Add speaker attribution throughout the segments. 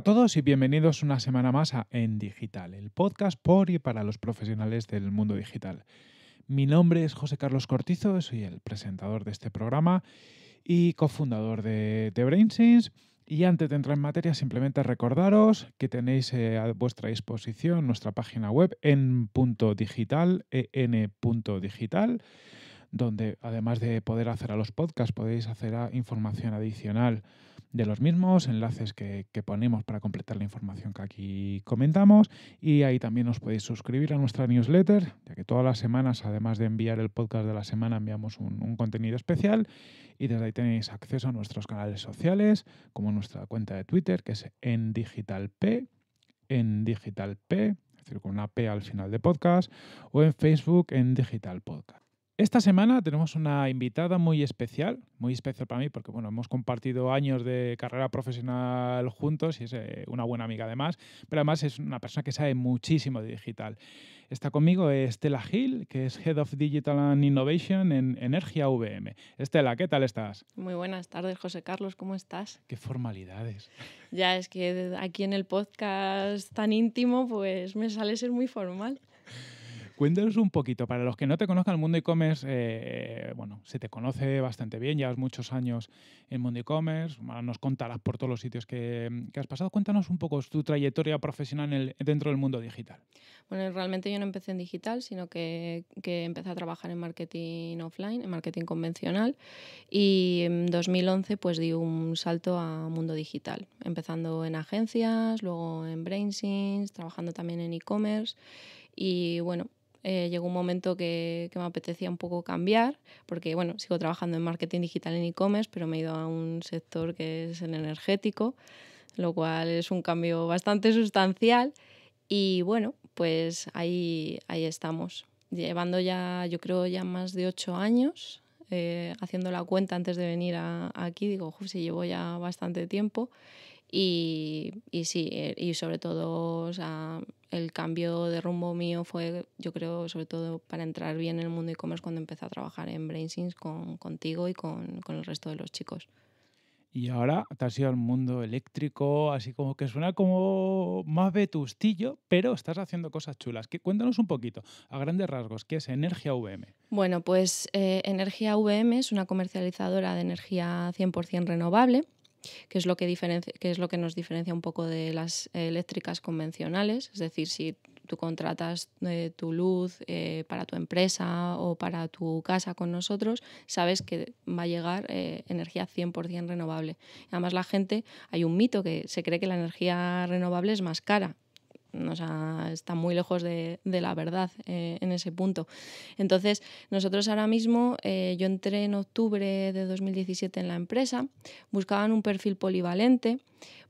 Speaker 1: a todos y bienvenidos una semana más a En Digital, el podcast por y para los profesionales del mundo digital. Mi nombre es José Carlos Cortizo, soy el presentador de este programa y cofundador de, de BrainSense. Y antes de entrar en materia, simplemente recordaros que tenéis eh, a vuestra disposición nuestra página web en punto digital, en digital donde además de poder hacer a los podcasts, podéis hacer información adicional de los mismos, enlaces que, ponemos para completar la información que aquí comentamos y ahí también os podéis suscribir a nuestra newsletter, ya que todas las semanas, además de enviar el podcast de la semana, enviamos un, contenido especial y desde ahí tenéis acceso a nuestros canales sociales, como nuestra cuenta de Twitter, que es en digitalp, en digitalp, es decir, con una P al final de podcast, o en Facebook en digitalpodcast. Esta semana tenemos una invitada muy especial, muy especial para mí porque bueno, hemos compartido años de carrera profesional juntos y es eh, una buena amiga además, pero además es una persona que sabe muchísimo de digital. Está conmigo Estela Gil, que es Head of Digital and Innovation en Energia VM. Estela, ¿qué tal estás?
Speaker 2: Muy buenas tardes, José Carlos, ¿cómo estás?
Speaker 1: Qué formalidades.
Speaker 2: Ya, es que aquí en el podcast tan íntimo pues me sale ser muy formal.
Speaker 1: Cuéntanos un poquito, para los que no te conozcan, el mundo e-commerce, eh, bueno, se te conoce bastante bien, llevas muchos años en mundo e-commerce, nos contarás por todos los sitios mm, que, has pasado. Cuéntanos un poco tu trayectoria profesional dentro del mundo digital.
Speaker 2: Bueno, realmente yo no empecé en digital, sino que, empecé a trabajar en marketing offline, en marketing convencional, y en 2011 pues di un salto a mundo digital, empezando en agencias, luego en BrainSins, trabajando también en e-commerce, y bueno, eh, llegó un momento que, que, me apetecía un poco cambiar, porque bueno, sigo trabajando en marketing digital en e-commerce, pero me he ido a un sector que es el energético, lo cual es un cambio bastante sustancial. Y bueno, pues ahí, ahí estamos, llevando ya, yo creo, ya más de ocho años. Eh, haciendo la cuenta antes de venir aquí, digo, si llevo ya bastante tiempo y, sí, eh, y sobre todo el cambio de rumbo mío fue, yo creo, sobre todo para entrar bien en el mundo e-commerce cuando empecé a trabajar en BrainSins con, contigo y con, el resto de los chicos.
Speaker 1: Y ahora te has ido al mundo eléctrico, así como que suena como más vetustillo, pero estás haciendo cosas chulas. cuéntanos un poquito, a grandes rasgos, ¿qué es Energía VM?
Speaker 2: Bueno, pues eh, Energía VM es una comercializadora de energía 100% renovable que es lo que, es lo que nos diferencia un poco de las eléctricas convencionales. Es decir, si tú contratas eh, tu luz eh, para tu empresa o para tu casa con nosotros, sabes que va a llegar eh, energía 100% renovable. Además, la gente, hay un mito que se cree que la energía renovable es más cara o está muy lejos de, la verdad eh, en ese punto. Entonces, nosotros ahora mismo, eh, yo entré en octubre de 2017 en la empresa, buscaban un perfil polivalente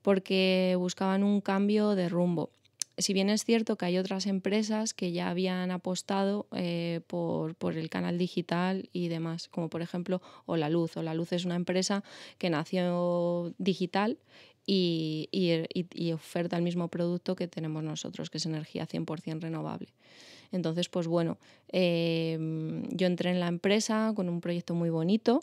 Speaker 2: porque buscaban un cambio de rumbo si bien es cierto que hay otras empresas que ya habían apostado eh, por, el canal digital y demás, como por ejemplo O Luz. O Luz es una empresa que nació digital Er, y, oferta el mismo producto que tenemos nosotros, que es energía 100% renovable. Entonces, pues bueno, em, yo entré en la empresa con un proyecto muy bonito,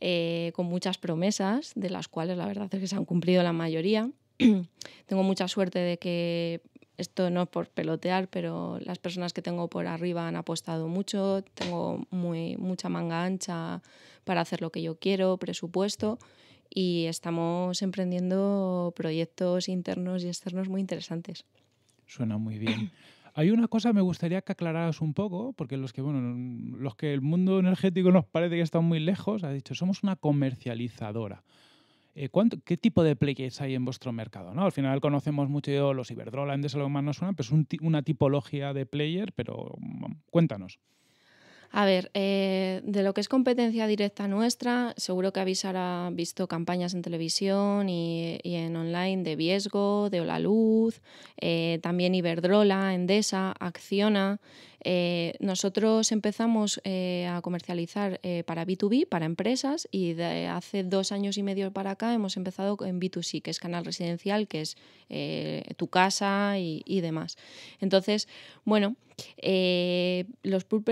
Speaker 2: eh, con muchas promesas, de las cuales la verdad es que se han cumplido la mayoría. tengo mucha suerte de que esto no es por pelotear, pero las personas que tengo por arriba han apostado mucho, tengo muy, mucha manga ancha para hacer lo que yo quiero, presupuesto y estamos emprendiendo proyectos internos y externos muy interesantes.
Speaker 1: Suena muy bien. Hay una cosa que me gustaría que aclararas un poco, porque los que, bueno, los que el mundo energético nos parece que están muy lejos, ha dicho, somos una comercializadora. Eh, ¿Qué tipo de players hay en vuestro mercado? ¿no? Al final conocemos mucho los Iberdrola, Endesa, lo que suena, pero es una tipología de player, pero mm, cuéntanos.
Speaker 2: A ver, eh, de lo que es competencia directa nuestra, seguro que habéis ahora visto campañas en televisión y, en online de Viesgo, de Luz, eh, también Iberdrola, Endesa, Acciona. Eh, nosotros empezamos eh, a comercializar eh, para B2B, para empresas, y de hace dos años y medio para acá hemos empezado en B2C, que es canal residencial, que es tu casa y, demás. Entonces, bueno, los pool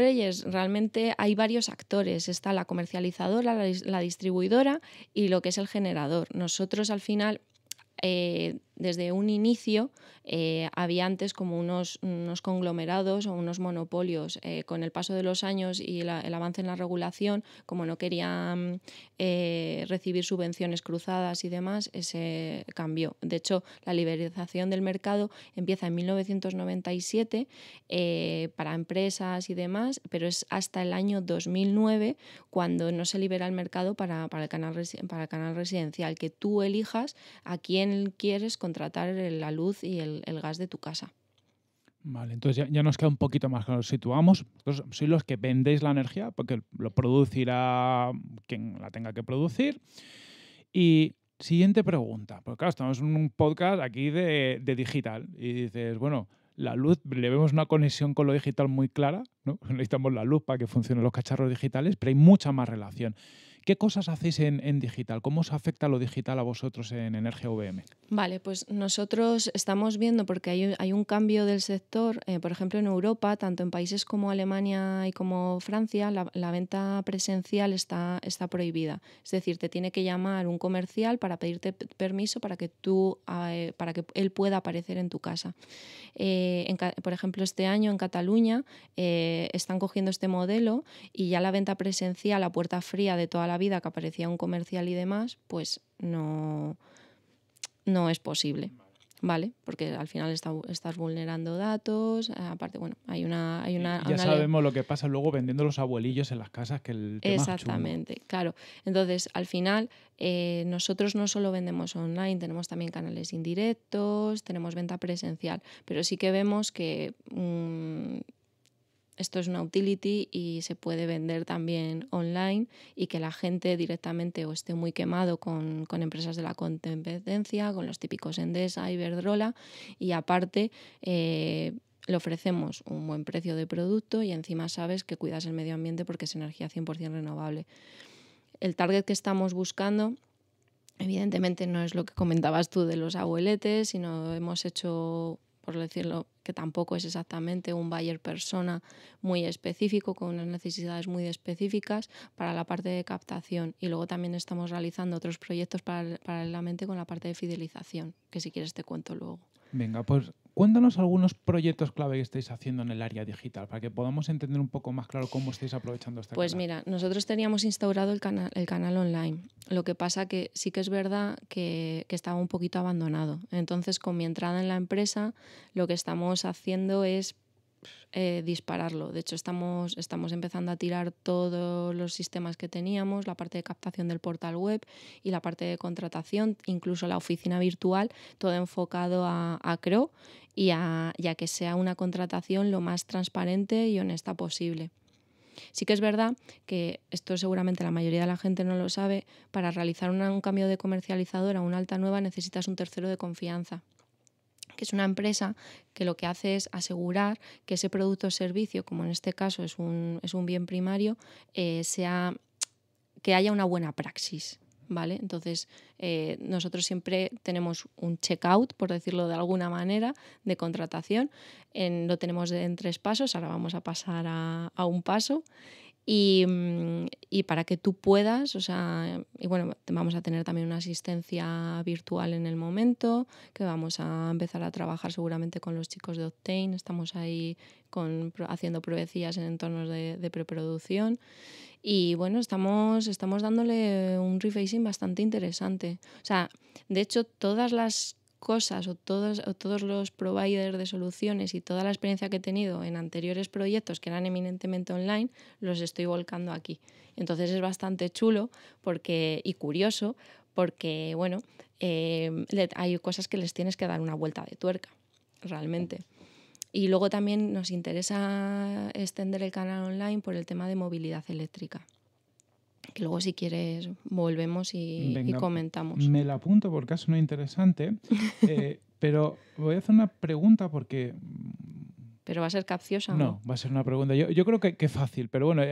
Speaker 2: realmente hay varios actores. Está la comercializadora, la, distribuidora y lo que es el generador. Nosotros al final desde un inicio eh, había antes como unos, unos, conglomerados o unos monopolios. Eh, con el paso de los años y el avance en la regulación, como no querían eh, recibir subvenciones cruzadas y demás, ese cambió. De hecho, la liberalización del mercado empieza en 1997 para empresas y demás, pero es hasta el año 2009 cuando no se libera el mercado para, el, canal, para canal residencial, que tú elijas a quién quieres Tratar la luz y el, gas de tu casa.
Speaker 1: Vale, entonces ya, nos queda un poquito más que nos Situamos, sois los que vendéis la energía porque lo producirá quien la tenga que producir. Y siguiente pregunta, porque claro, estamos en un podcast aquí de, digital y dices, bueno, la luz, le vemos una conexión con lo digital muy clara, necesitamos la luz para que funcionen los cacharros digitales, pero hay mucha más relación. ¿Qué cosas hacéis en, en, digital? ¿Cómo os afecta lo digital a vosotros en Energía VM?
Speaker 2: Vale, pues nosotros estamos viendo, porque hay, hay un cambio del sector, eh, por ejemplo en Europa, tanto en países como Alemania y como Francia, la, venta presencial está, está prohibida. Es decir, te tiene que llamar un comercial para pedirte permiso para que, tú, eh, para que él pueda aparecer en tu casa. Eh, por ejemplo, este año en Cataluña están cogiendo este modelo y ya la venta presencial a puerta fría de toda la vida que aparecía un comercial y demás, pues no, no es posible. ¿vale? Porque al final está, estás vulnerando datos, eh, aparte, bueno, hay una... Hay una ya sabemos
Speaker 1: lo que pasa luego vendiendo los abuelillos en las casas, que el... Exactamente,
Speaker 2: claro. Entonces, al final, eh, nosotros no solo vendemos online, tenemos también canales indirectos, tenemos venta presencial, pero sí que vemos que... Mm, esto es una utility y se puede vender también online y que la gente directamente o esté muy quemado con, empresas de la competencia, con los típicos Endesa, Iberdrola y aparte eh, le ofrecemos un buen precio de producto y encima sabes que cuidas el medio ambiente porque es energía 100% renovable. El target que estamos buscando evidentemente no es lo que comentabas tú de los abueletes, sino hemos hecho por decirlo, que tampoco es exactamente un buyer persona muy específico, con unas necesidades muy específicas para la parte de captación. Y luego también estamos realizando otros proyectos paralelamente con la parte de fidelización, que si quieres te cuento luego.
Speaker 1: Venga, pues Cuéntanos algunos proyectos clave que estáis haciendo en el área digital para que podamos entender un poco más claro cómo estáis aprovechando esta Pues
Speaker 2: mira, nosotros teníamos instaurado el canal, el canal online. Lo que pasa que sí que es verdad que, estaba un poquito abandonado. Entonces, con mi entrada en la empresa, lo que estamos haciendo es eh, dispararlo. De hecho, estamos, estamos empezando a tirar todos los sistemas que teníamos, la parte de captación del portal web y la parte de contratación, incluso la oficina virtual, todo enfocado a, a CRO y a, que sea una contratación lo más transparente y honesta posible. Sí que es verdad que esto seguramente la mayoría de la gente no lo sabe, para realizar un cambio de comercializador a una alta nueva necesitas un tercero de confianza que es una empresa que lo que hace es asegurar que ese producto o servicio, como en este caso es un, bien primario, eh, sea que haya una buena praxis, ¿vale? Entonces, eh, nosotros siempre tenemos un checkout, por decirlo de alguna manera, de contratación. lo tenemos en tres pasos, ahora vamos a pasar a, a un paso. Y, mm, y, para que tú puedas, o sea, y bueno, vamos a tener también una asistencia virtual en el momento, que vamos a empezar a trabajar seguramente con los chicos de Octane, estamos ahí con, haciendo pruebecillas en entornos de, de preproducción y bueno, estamos, estamos dándole un refacing bastante interesante. O sea, de hecho, todas las cosas o todos, todos los providers de soluciones y toda la experiencia que he tenido en anteriores proyectos que eran eminentemente online, los estoy volcando aquí. Entonces es bastante chulo porque, y curioso porque, bueno, eh, hay cosas que les tienes que dar una vuelta de tuerca, realmente. Y luego también nos interesa extender el canal online por el tema de movilidad eléctrica. Que luego si quieres volvemos y, comentamos.
Speaker 1: Me la apunto porque es muy interesante. Eh, pero voy a hacer una pregunta porque... Mm,
Speaker 2: pero va a ser capciosa. No,
Speaker 1: va a ser una pregunta. Yo, creo que, que, fácil, pero bueno,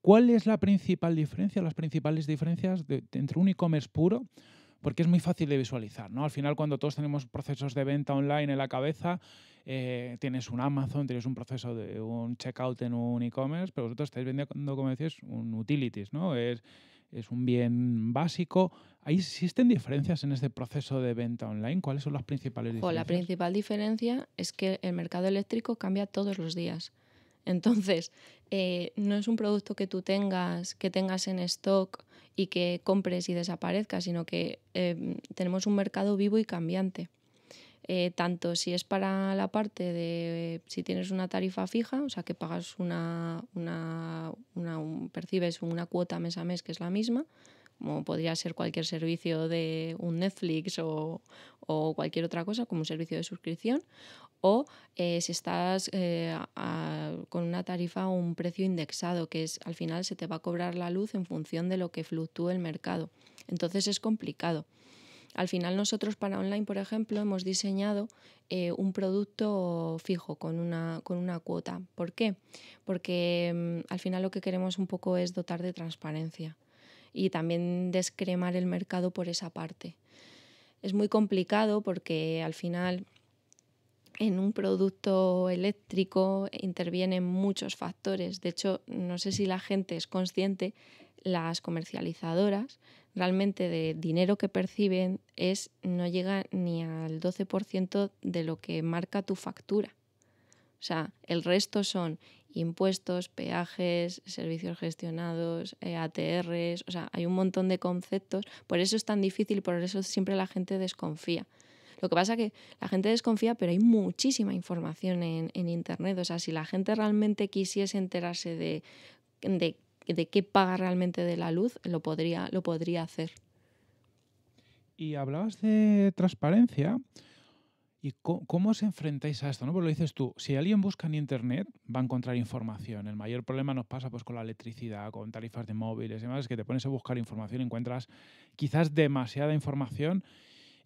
Speaker 1: ¿cuál es la principal diferencia, las principales diferencias entre un e-commerce puro? porque es muy fácil de visualizar. ¿no? Al final, cuando todos tenemos procesos de venta online en la cabeza, eh, tienes un Amazon, tienes un proceso de un checkout en un e-commerce, pero vosotros estáis vendiendo, como decís, un utilities, ¿no? Es, es un bien básico. ¿Ahí ¿Existen diferencias en este proceso de venta online? ¿Cuáles son las principales diferencias? la
Speaker 2: principal diferencia es que el mercado eléctrico cambia todos los días. Entonces, eh, no es un producto que tú tengas, que tengas en stock y que compres y desaparezca, sino que em, tenemos un mercado vivo y cambiante. Eh, tanto si es para la parte de si tienes una tarifa fija, o sea que pagas una, una, una percibes una cuota mes a mes que es la misma, como podría ser cualquier servicio de un Netflix o, o, cualquier otra cosa, como un servicio de suscripción, o eh, si estás eh, con una tarifa o un precio indexado, que es al final se te va a cobrar la luz en función de lo que fluctúe el mercado. Entonces es complicado. Al final nosotros para online, por ejemplo, hemos diseñado eh, un producto fijo con una, con una cuota. ¿Por qué? Porque mm, al final lo que queremos un poco es dotar de transparencia y también descremar el mercado por esa parte. Es muy complicado porque al final en un producto eléctrico intervienen muchos factores. De hecho, no sé si la gente es consciente, las comercializadoras realmente de dinero que perciben es no llega ni al 12% de lo que marca tu factura. O sea, el resto son impuestos, peajes, servicios gestionados, eh, ATRs, o sea, hay un montón de conceptos. Por eso es tan difícil, por eso siempre la gente desconfía. Lo que pasa que la gente desconfía, pero hay muchísima información en, Internet. O sea, si la gente realmente quisiese enterarse de, qué paga realmente de la luz, lo podría, lo podría hacer.
Speaker 1: Y hablabas de transparencia. ¿Y cómo, os enfrentáis a esto? ¿no? lo dices tú, si alguien busca en Internet va a encontrar información. El mayor problema nos pasa pues, con la electricidad, con tarifas de móviles y demás, es que te pones a buscar información y encuentras quizás demasiada información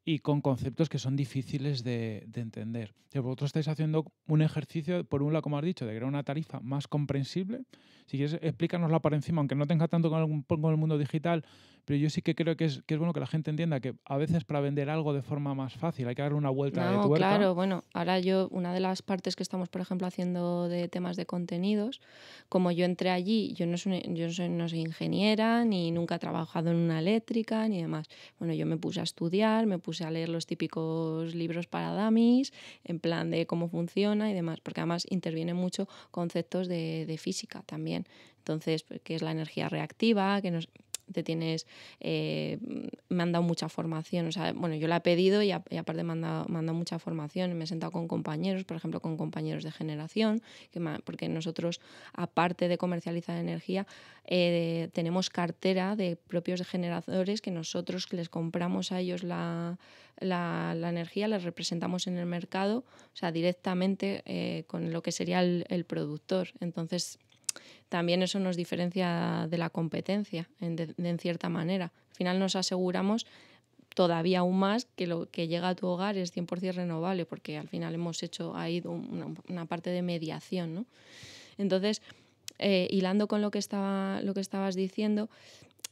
Speaker 1: y con conceptos que son difíciles de, entender. vosotros estáis haciendo un ejercicio, por un lado, como has dicho, de crear una tarifa más comprensible. Si quieres, explícanosla por encima, aunque no tenga tanto con el, con el mundo digital, pero yo sí que creo que es, que es, bueno que la gente entienda que a veces para vender algo de forma más fácil hay que darle una vuelta de tuerca. Claro,
Speaker 2: bueno, ahora yo, una de las partes que estamos, por ejemplo, haciendo de temas de contenidos, como yo entré allí, yo no soy, yo no soy ingeniera, ni nunca he trabajado en una eléctrica, ni demás. Bueno, yo me puse a estudiar, me puse puse a leer los típicos libros para damis, en plan de cómo funciona y demás, porque además intervienen mucho conceptos de, física también. Entonces, pues, qué es la energía reactiva, que nos, tienes, eh, me han dado mucha formación, o sea, bueno, yo la he pedido y, aparte me han, dado, mucha formación, me he sentado con compañeros, por ejemplo, con compañeros de generación, que porque nosotros, aparte de comercializar energía, eh, tenemos cartera de propios generadores que nosotros les compramos a ellos la, la, la energía, les representamos en el mercado, o sea, directamente eh, con lo que sería el, el productor. Entonces, también eso nos diferencia de la competencia, en, cierta manera. Al final nos aseguramos todavía aún más que lo que llega a tu hogar es 100% renovable, porque al final hemos hecho ahí una, una parte de mediación. Entonces, eh, hilando con lo que, estaba, lo que estabas diciendo,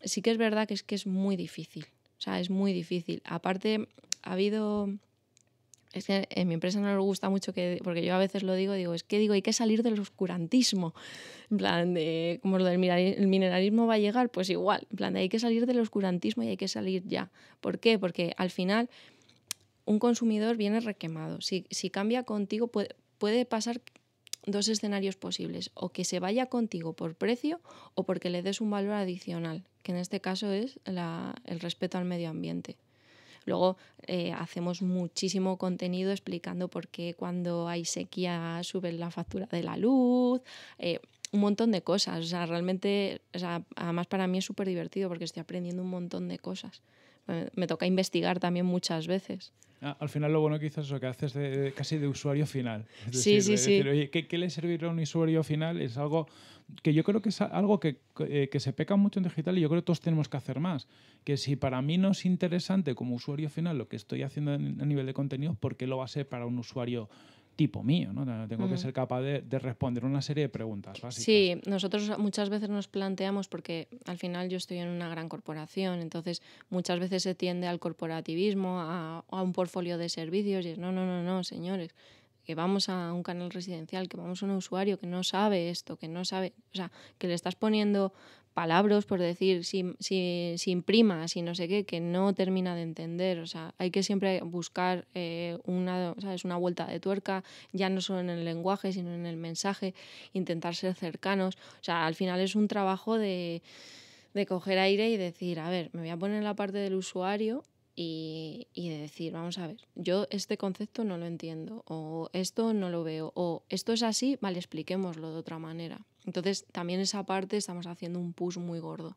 Speaker 2: sí que es verdad que es, que es muy difícil. O sea, es muy difícil. Aparte, ha habido es que en mi empresa no nos gusta mucho que, porque yo a veces lo digo, digo, es que digo, hay que salir del oscurantismo, en plan de, como lo del mineralismo va a llegar, pues igual, en plan hay que salir del oscurantismo y hay que salir ya. ¿Por qué? Porque al final un consumidor viene requemado. Si, cambia contigo, puede, puede pasar dos escenarios posibles, o que se vaya contigo por precio o porque le des un valor adicional, que en este caso es la, el respeto al medio ambiente. Luego eh, hacemos muchísimo contenido explicando por qué cuando hay sequía sube la factura de la luz. Eh, un montón de cosas, realmente, o además para mí es súper divertido porque estoy aprendiendo un montón de cosas. Me toca investigar también muchas veces.
Speaker 1: Ah, al final lo bueno que es lo que haces de, casi de usuario final. Es sí, sí, sí. ¿qué, le servirá a un usuario final? Es algo que yo creo que es algo eh, que, se peca mucho en digital y yo creo que todos tenemos que hacer más. Que si para mí no es interesante como usuario final lo que estoy haciendo a nivel de contenido, ¿por qué lo va a ser para un usuario tipo mío? ¿no? Tengo que ser capaz de, responder una serie de preguntas básicas.
Speaker 2: Sí, nosotros muchas veces nos planteamos, porque al final yo estoy en una gran corporación, entonces muchas veces se tiende al corporativismo, a, un portfolio de servicios, y no, no, no, no, señores que vamos a un canal residencial, que vamos a un usuario que no sabe esto, que no sabe, o sea, que le estás poniendo palabras por decir si sin, sin no sé qué, que no termina de entender. O sea, hay que siempre buscar eh, una, es una vuelta de tuerca, ya no solo en el lenguaje, sino en el mensaje, intentar ser cercanos. O sea, al final es un trabajo de, de coger aire y decir, a ver, me voy a poner en la parte del usuario y, de decir, vamos a ver, yo este concepto no lo entiendo, o esto no lo veo, o esto es así, vale, expliquémoslo de otra manera. Entonces, también esa parte estamos haciendo un push muy gordo.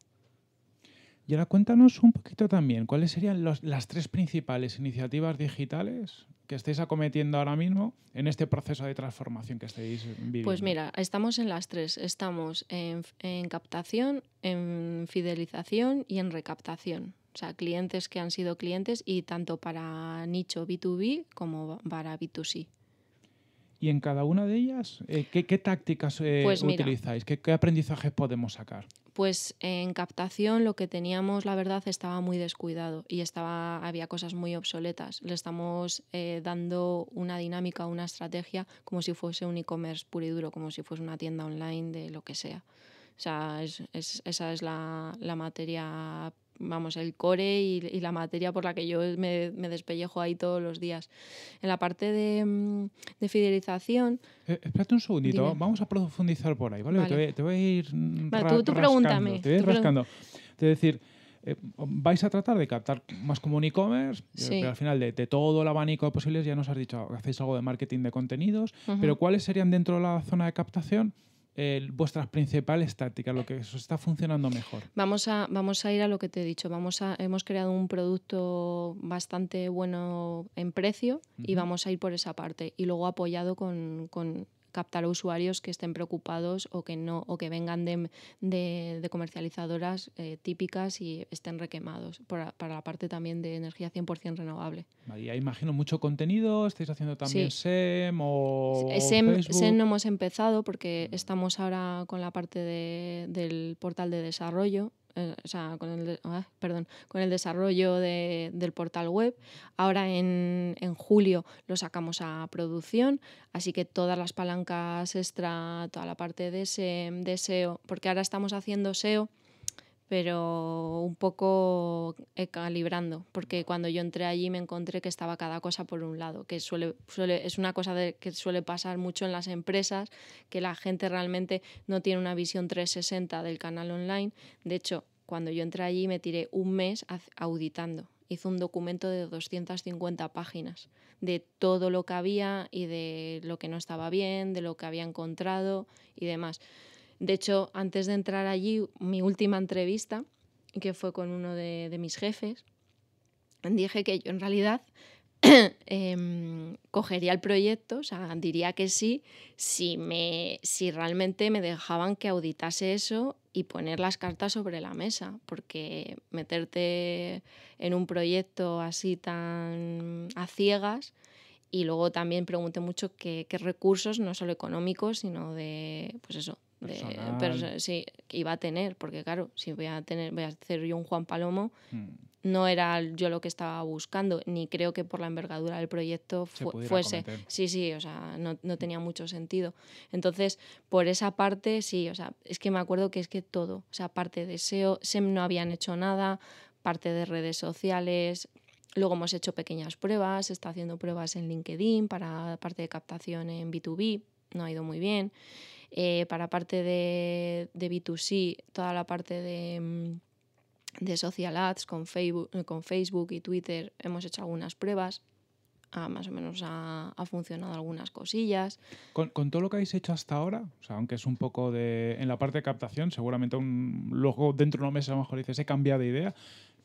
Speaker 1: Y ahora cuéntanos un poquito también, ¿cuáles serían las tres principales iniciativas digitales que estáis acometiendo ahora mismo en este proceso de transformación que estáis viviendo? Pues
Speaker 2: mira, estamos en las tres. Estamos en captación, en fidelización y en recaptación. O sea, clientes que han sido clientes y tanto para nicho B2B como para B2C.
Speaker 1: ¿Y en cada una de ellas eh, qué, tácticas eh, pues utilizáis? ¿Qué, aprendizajes podemos sacar?
Speaker 2: Pues en captación lo que teníamos, la verdad, estaba muy descuidado y estaba, había cosas muy obsoletas. Le estamos eh, dando una dinámica, una estrategia, como si fuese un e-commerce puro y duro, como si fuese una tienda online de lo que sea. O sea, esa es la, la materia vamos, el core y, la materia por la que yo me, despellejo ahí todos los días. En la parte de, mm, de fidelización...
Speaker 1: Eh, espérate un segundito, vamos a profundizar por ahí, ¿vale? Te, voy, a ir... Mm, tú, pregúntame. Te voy a ir rascando. Te decir... Eh, vais a tratar de captar más como un e-commerce, eh, pero al final de, todo el abanico de posibles ya nos has dicho, que hacéis algo de marketing de contenidos, pero ¿cuáles serían dentro de la zona de captación vuestras principales tácticas, lo que está funcionando mejor.
Speaker 2: Vamos a, vamos a ir a lo que te he dicho. Vamos a, hemos creado un producto bastante bueno en precio y vamos a ir por esa parte. Y luego apoyado con captar a usuarios que estén preocupados o que no o que vengan de, de, comercializadoras eh, típicas y estén requemados para, la parte también de energía 100% renovable.
Speaker 1: María, imagino mucho contenido, estáis haciendo también SEM o SEM, e no
Speaker 2: hemos empezado porque estamos ahora con la parte del portal de desarrollo eh, con el, ah, perdón, con el desarrollo de, del portal web. Ahora en, julio lo sacamos a producción, así que todas las palancas extra, toda la parte de ese de SEO porque ahora estamos haciendo SEO pero un poco eh, calibrando, porque cuando yo entré allí me encontré que estaba cada cosa por un lado, que suele, es una cosa que suele pasar mucho en las empresas, que la gente realmente no tiene una visión 360 del canal online. De hecho, cuando yo entré allí me tiré un mes auditando. Hice un documento de 250 páginas de todo lo que había y de lo que no estaba bien, de lo que había encontrado y demás. De hecho, antes de entrar allí, mi última entrevista, que fue con uno de, mis jefes, dije que yo en realidad em, cogería el proyecto, o sea, diría que sí, si, me, si realmente me dejaban que auditase eso y poner las cartas sobre la mesa, porque meterte en un proyecto así tan a ciegas y luego también pregunté mucho qué, qué recursos, no solo económicos, sino de, pues eso, pero sí, iba a tener, porque claro, si voy a tener, voy a hacer yo un Juan Palomo, mm. no era yo lo que estaba buscando, ni creo que por la envergadura del proyecto fuese. Sí, sí, o sea, no, no, mm. tenía mucho sentido. Entonces, por esa parte, sí, o sea, es que me acuerdo que es que todo, o sea, parte de SEO, SEM no habían hecho nada, parte de redes sociales, Luego hemos hecho pequeñas pruebas, está haciendo pruebas en LinkedIn para parte de captación en B2B, no ha ido muy bien. Eh, para parte de, de, B2C, toda la parte de, mm, de social ads con Facebook, eh, con Facebook y Twitter, hemos hecho algunas pruebas, ah, más o menos ha, ha funcionado algunas cosillas.
Speaker 1: Con, con, todo lo que habéis hecho hasta ahora, o sea, aunque es un poco de. en la parte de captación, seguramente un, luego dentro de unos meses a lo mejor dices, he cambiado de idea,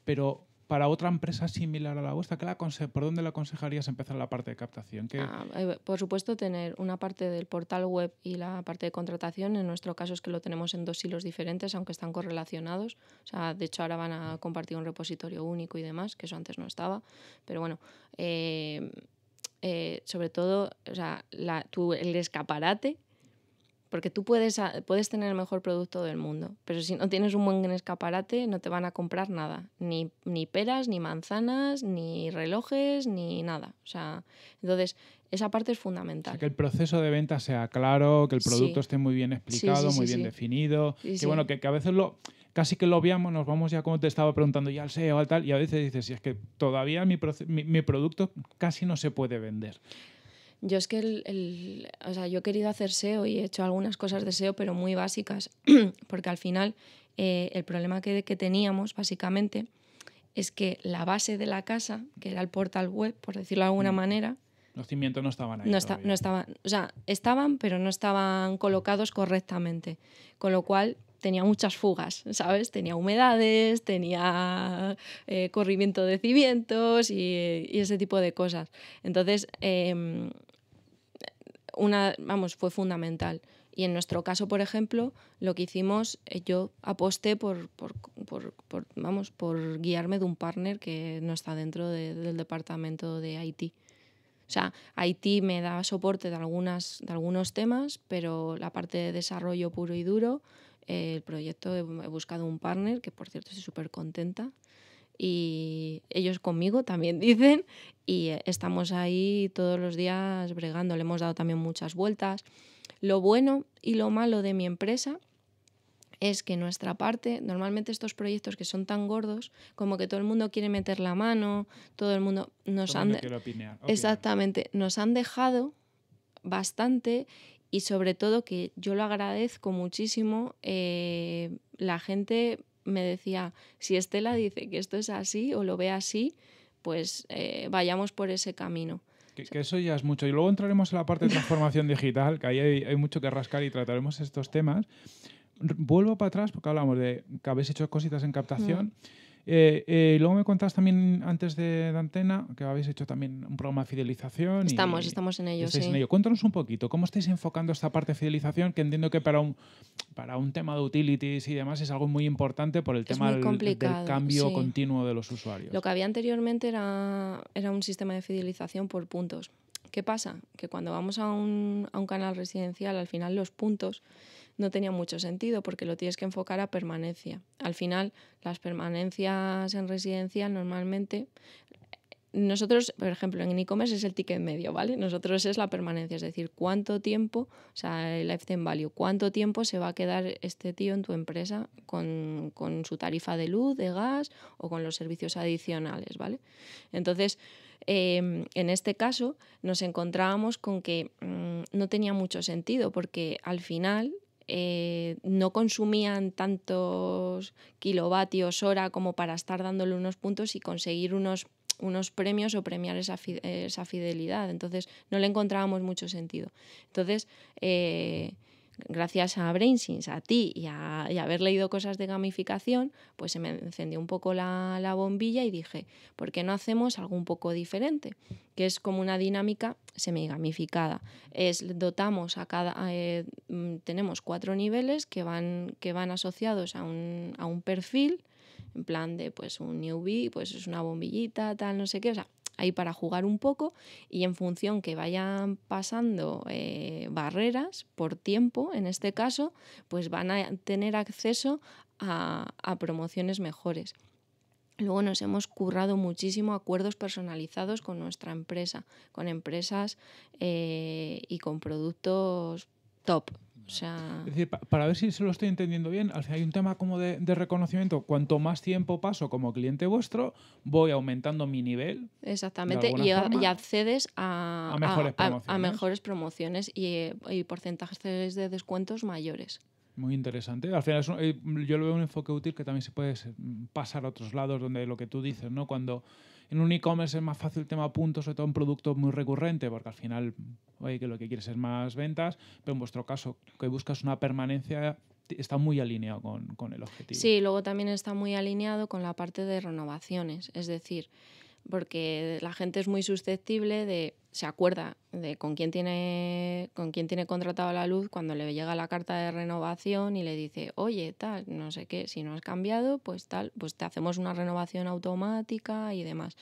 Speaker 1: pero para otra empresa similar a la vuestra, la ¿por dónde la aconsejarías empezar la parte de captación? Ah,
Speaker 2: eh, por supuesto, tener una parte del portal web y la parte de contratación. En nuestro caso es que lo tenemos en dos hilos diferentes, aunque están correlacionados. O sea, de hecho, ahora van a compartir un repositorio único y demás, que eso antes no estaba. Pero bueno. Eh, eh, sobre todo, o sea, el escaparate porque tú puedes, puedes tener el mejor producto del mundo, pero si no tienes un buen escaparate no te van a comprar nada, ni, ni peras, ni manzanas, ni relojes, ni nada. O sea, entonces esa parte es fundamental.
Speaker 1: que el proceso de venta sea claro, que el producto esté muy bien explicado, muy bien definido. que bueno, que, a veces lo casi que lo veamos, nos vamos ya como te estaba preguntando ya al SEO, al tal, y a veces dices, si es que todavía mi producto casi no se puede vender.
Speaker 2: Yo es que el, o sea, yo he querido hacer SEO y he hecho algunas cosas de SEO, pero muy básicas, porque al final eh, el problema que, teníamos básicamente es que la base de la casa, que era el portal web, por decirlo de alguna mm. manera,
Speaker 1: los cimientos no estaban ahí. No,
Speaker 2: estaban, o sea, estaban, pero no estaban colocados correctamente, con lo cual tenía muchas fugas, ¿sabes? Tenía humedades, tenía eh, corrimiento de cimientos y, ese tipo de cosas. Entonces, em, una, vamos, fue fundamental. Y en nuestro caso, por ejemplo, lo que hicimos, eh, yo aposté por, por, por, vamos, por guiarme de un partner que no está dentro del departamento de Haití. O sea, Haití me da soporte de, algunas, de algunos temas, pero la parte de desarrollo puro y duro, eh, el proyecto, he, he, buscado un partner, que por cierto estoy súper contenta, y ellos conmigo también dicen y eh, estamos ahí todos los días bregando, le hemos dado también muchas vueltas. Lo bueno y lo malo de mi empresa es que nuestra parte, normalmente estos proyectos que son tan gordos, como que todo el mundo quiere meter la mano, todo el mundo nos han exactamente, nos han dejado bastante y sobre todo que yo lo agradezco muchísimo eh, la gente me decía, si Estela dice que esto es así o lo ve así, pues eh, vayamos por ese camino.
Speaker 1: Que, que, eso ya es mucho. Y luego entraremos en la parte de transformación digital, que ahí hay, mucho que rascar y trataremos estos temas. Vuelvo para atrás porque hablamos de que habéis hecho cositas en captación. Mm. Eh, eh, luego me contabas también antes de, antena que habéis hecho también un programa de fidelización. Estamos, estamos en ello. sí. Cuéntanos un poquito, ¿cómo estáis enfocando esta parte de fidelización? Que entiendo que para un, para un tema de utilities y demás es algo muy importante por el tema del, cambio continuo de los usuarios. Lo que
Speaker 2: había anteriormente era, era un sistema de fidelización por puntos. ¿Qué pasa? Que cuando vamos a un, a un canal residencial, al final los puntos no tenía mucho sentido porque lo tienes que enfocar a permanencia. Al final, las permanencias en residencia normalmente nosotros, por ejemplo, en e-commerce es el ticket medio, ¿vale? Nosotros es la permanencia, es decir, cuánto tiempo, o sea, el lifetime value, cuánto tiempo se va a quedar este tío en tu empresa con, su tarifa de luz, de gas o con los servicios adicionales, ¿vale? Entonces, em, en este caso nos encontrábamos con que mm, no tenía mucho sentido porque al final eh, no consumían tantos kilovatios hora como para estar dándole unos puntos y conseguir unos, unos premios o premiar esa, fidelidad. Entonces no le encontrábamos mucho sentido. Entonces eh, gracias a BrainSins, a ti y a, haber leído cosas de gamificación, pues se me encendió un poco la, bombilla y dije, ¿por qué no hacemos algo un poco diferente? Que es como una dinámica semigamificada. Es, dotamos a cada... Eh, mm, tenemos cuatro niveles que van, que van asociados a un, a un perfil, en plan de pues un newbie, pues es una bombillita, tal, no sé qué, o sea, ahí para jugar un poco y en función que vayan pasando eh, barreras por tiempo, en este caso, pues van a tener acceso a, promociones mejores. Luego nos hemos currado muchísimo acuerdos personalizados con nuestra empresa, con empresas eh, y con productos top, es
Speaker 1: decir, para ver si se lo estoy entendiendo bien, al final hay un tema como de, reconocimiento. Cuanto más tiempo paso como cliente vuestro, voy aumentando mi nivel.
Speaker 2: Exactamente, y, accedes a, a, mejores, promociones. y, porcentajes de descuentos mayores.
Speaker 1: Muy interesante. Al final, eh, yo lo veo un enfoque útil que también se puede pasar a otros lados donde lo que tú dices, ¿no? Cuando en un e-commerce es más fácil el tema puntos, sobre todo un producto muy recurrente, porque al final, oye, que lo que quieres es más ventas, pero en vuestro caso, que buscas una permanencia está muy alineado con, con el objetivo. Sí,
Speaker 2: luego también está muy alineado con la parte de renovaciones, es decir, porque la gente es muy susceptible de se acuerda de con quién tiene con quién tiene contratado la luz cuando le llega la carta de renovación y le dice oye tal no sé qué si no has cambiado pues tal pues te hacemos una renovación automática y demás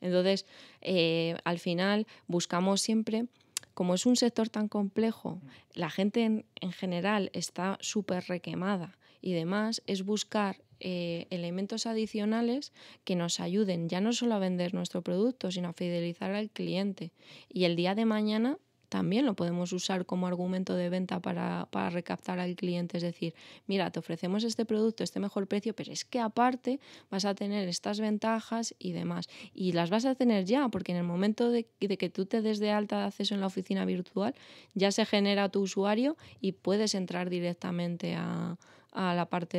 Speaker 2: entonces eh, al final buscamos siempre como es un sector tan complejo la gente en, en general está súper requemada y demás es buscar eh, elementos adicionales que nos ayuden ya no solo a vender nuestro producto, sino a fidelizar al cliente. Y el día de mañana también lo podemos usar como argumento de venta para, recaptar al cliente. Es decir, mira, te ofrecemos este producto, este mejor precio, pero es que aparte vas a tener estas ventajas y demás. Y las vas a tener ya, porque en el momento de, de que tú te des de alta de acceso en la oficina virtual, ya se genera tu usuario y puedes entrar directamente a, a la parte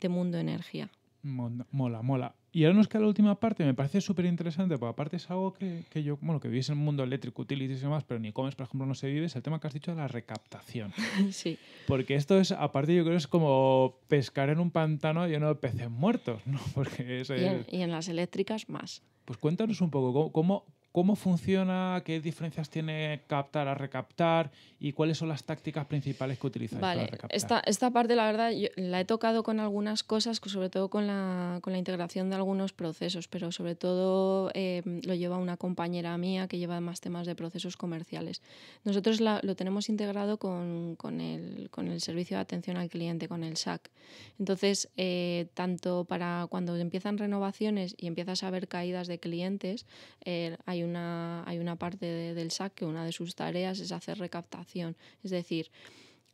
Speaker 2: de, mundo energía.
Speaker 1: Mola, mola. Y ahora nos queda la última parte, me parece súper interesante, porque aparte es algo que, que, yo, bueno, que vivís en el mundo eléctrico, utilities y demás, pero ni comes, por ejemplo, no se vive, es el tema que has dicho de la recaptación.
Speaker 2: Sí.
Speaker 1: Porque esto es, aparte yo creo, es como pescar en un pantano lleno de peces muertos, ¿no? Porque es,
Speaker 2: y, en, las eléctricas más.
Speaker 1: Pues cuéntanos un poco, ¿cómo, cómo ¿Cómo funciona? ¿Qué diferencias tiene captar a recaptar? ¿Y cuáles son las tácticas principales que utilizáis vale, para recaptar? Esta,
Speaker 2: esta parte, la verdad, la he tocado con algunas cosas, sobre todo con la, con la integración de algunos procesos, pero sobre todo em, lo lleva una compañera mía que lleva más temas de procesos comerciales. Nosotros lo tenemos integrado con, con, el, con, el, servicio de atención al cliente, con el SAC. Entonces, eh, tanto para cuando empiezan renovaciones y empiezas a ver caídas de clientes, eh, hay hay una, parte del SAC que una de sus tareas es hacer recaptación, es decir,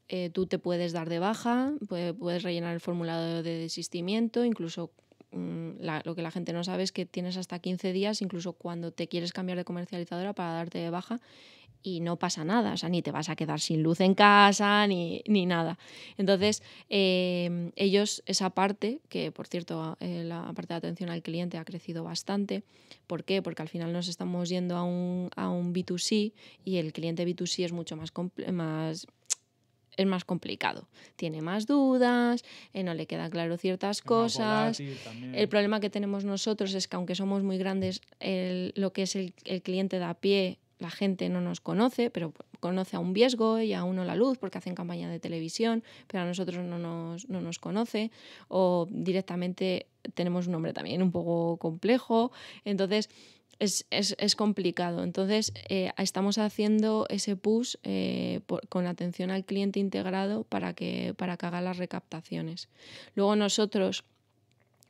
Speaker 2: eh, tú te puedes dar de baja, puedes rellenar el formulario de desistimiento, incluso mm, lo que la gente no sabe es que tienes hasta 15 días, incluso cuando te quieres cambiar de comercializadora para darte de baja y no pasa nada, o sea, ni te vas a quedar sin luz en casa, ni, nada. Entonces, em, ellos, esa parte, que por cierto, eh, la parte de atención al cliente ha crecido bastante, ¿por qué? Porque al final nos estamos yendo a un, B2C y el cliente B2C es mucho más, más es más complicado. Tiene más dudas, eh, no le quedan claro ciertas cosas. El problema que tenemos nosotros es que aunque somos muy grandes, lo que es el, el, cliente da pie la gente no nos conoce, pero conoce a un Viesgo y a uno la luz porque hacen campaña de televisión, pero a nosotros no nos, conoce o directamente tenemos un nombre también un poco complejo. Entonces, es, complicado. Entonces, eh, estamos haciendo ese push eh, con atención al cliente integrado para que, para que haga las recaptaciones. Luego nosotros...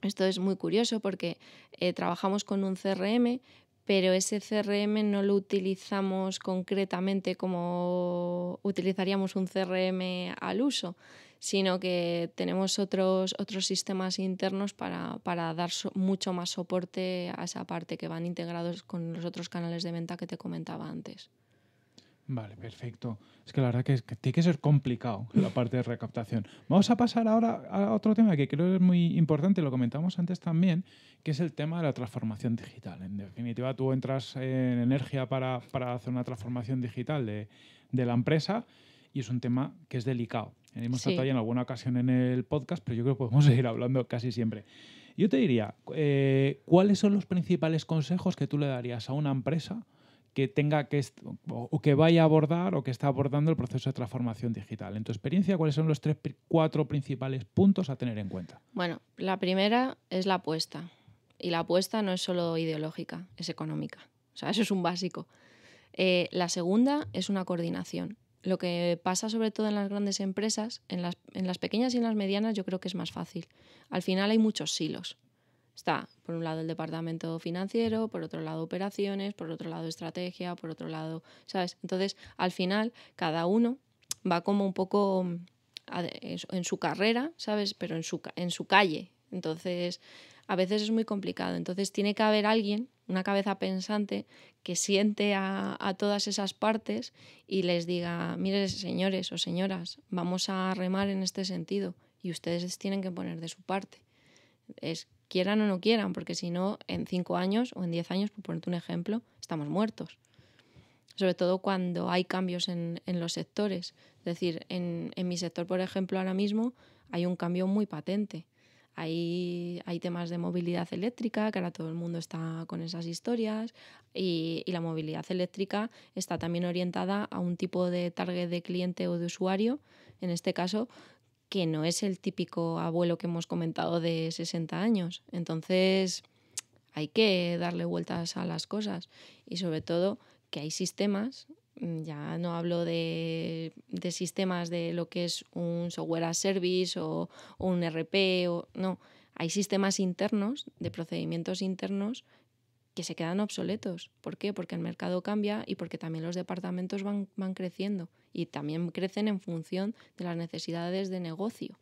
Speaker 2: Esto es muy curioso porque eh, trabajamos con un CRM, pero ese CRM no lo utilizamos concretamente como utilizaríamos un CRM al uso, sino que tenemos otros, sistemas internos para, dar mucho más soporte a esa parte que van integrados con los otros canales de venta que te comentaba antes.
Speaker 1: Vale, perfecto. Es que la verdad que, tiene que ser complicado la parte de recaptación. Vamos a pasar ahora a otro tema que creo que es muy importante, lo comentamos antes también, que es el tema de la transformación digital. En definitiva, tú entras en energía para, hacer una transformación digital de, la empresa y es un tema que es delicado. Hemos tratado ya en alguna ocasión en el podcast, pero yo creo que podemos seguir hablando casi siempre. Yo te diría, eh, ¿cuáles son los principales consejos que tú le darías a una empresa? que tenga que o que vaya a abordar o que está abordando el proceso de transformación digital. En tu experiencia, ¿cuáles son los tres, cuatro principales puntos a tener en cuenta?
Speaker 2: Bueno, la primera es la apuesta. Y la apuesta no es solo ideológica, es económica. O sea, eso es un básico. Eh, la segunda es una coordinación. Lo que pasa sobre todo en las grandes empresas, en las, en las pequeñas y en las medianas yo creo que es más fácil. Al final hay muchos silos. Está, por un lado, el departamento financiero, por otro lado, operaciones, por otro lado, estrategia, por otro lado, ¿sabes? Entonces, al final, cada uno va como un poco mm, en su carrera, ¿sabes? Pero en su, en su calle. Entonces, a veces es muy complicado. Entonces, tiene que haber alguien, una cabeza pensante, que siente a, todas esas partes y les diga, mire, señores o señoras, vamos a remar en este sentido y ustedes tienen que poner de su parte. Es quieran o no quieran, porque si no, en cinco años o en diez años, por ponerte un ejemplo, estamos muertos. Sobre todo cuando hay cambios en, los sectores. Es decir, en, mi sector, por ejemplo, ahora mismo hay un cambio muy patente. Hay, hay temas de movilidad eléctrica, que ahora todo el mundo está con esas historias, y, y la movilidad eléctrica está también orientada a un tipo de target de cliente o de usuario, en este caso, que no es el típico abuelo que hemos comentado de 60 años. Entonces hay que darle vueltas a las cosas y sobre todo que hay sistemas, mm, ya no hablo de, sistemas de lo que es un software as service o, un RP, o, no, hay sistemas internos, de procedimientos internos que se quedan obsoletos. ¿Por qué? Porque el mercado cambia y porque también los departamentos van, van creciendo y también crecen en función de las necesidades de negocio.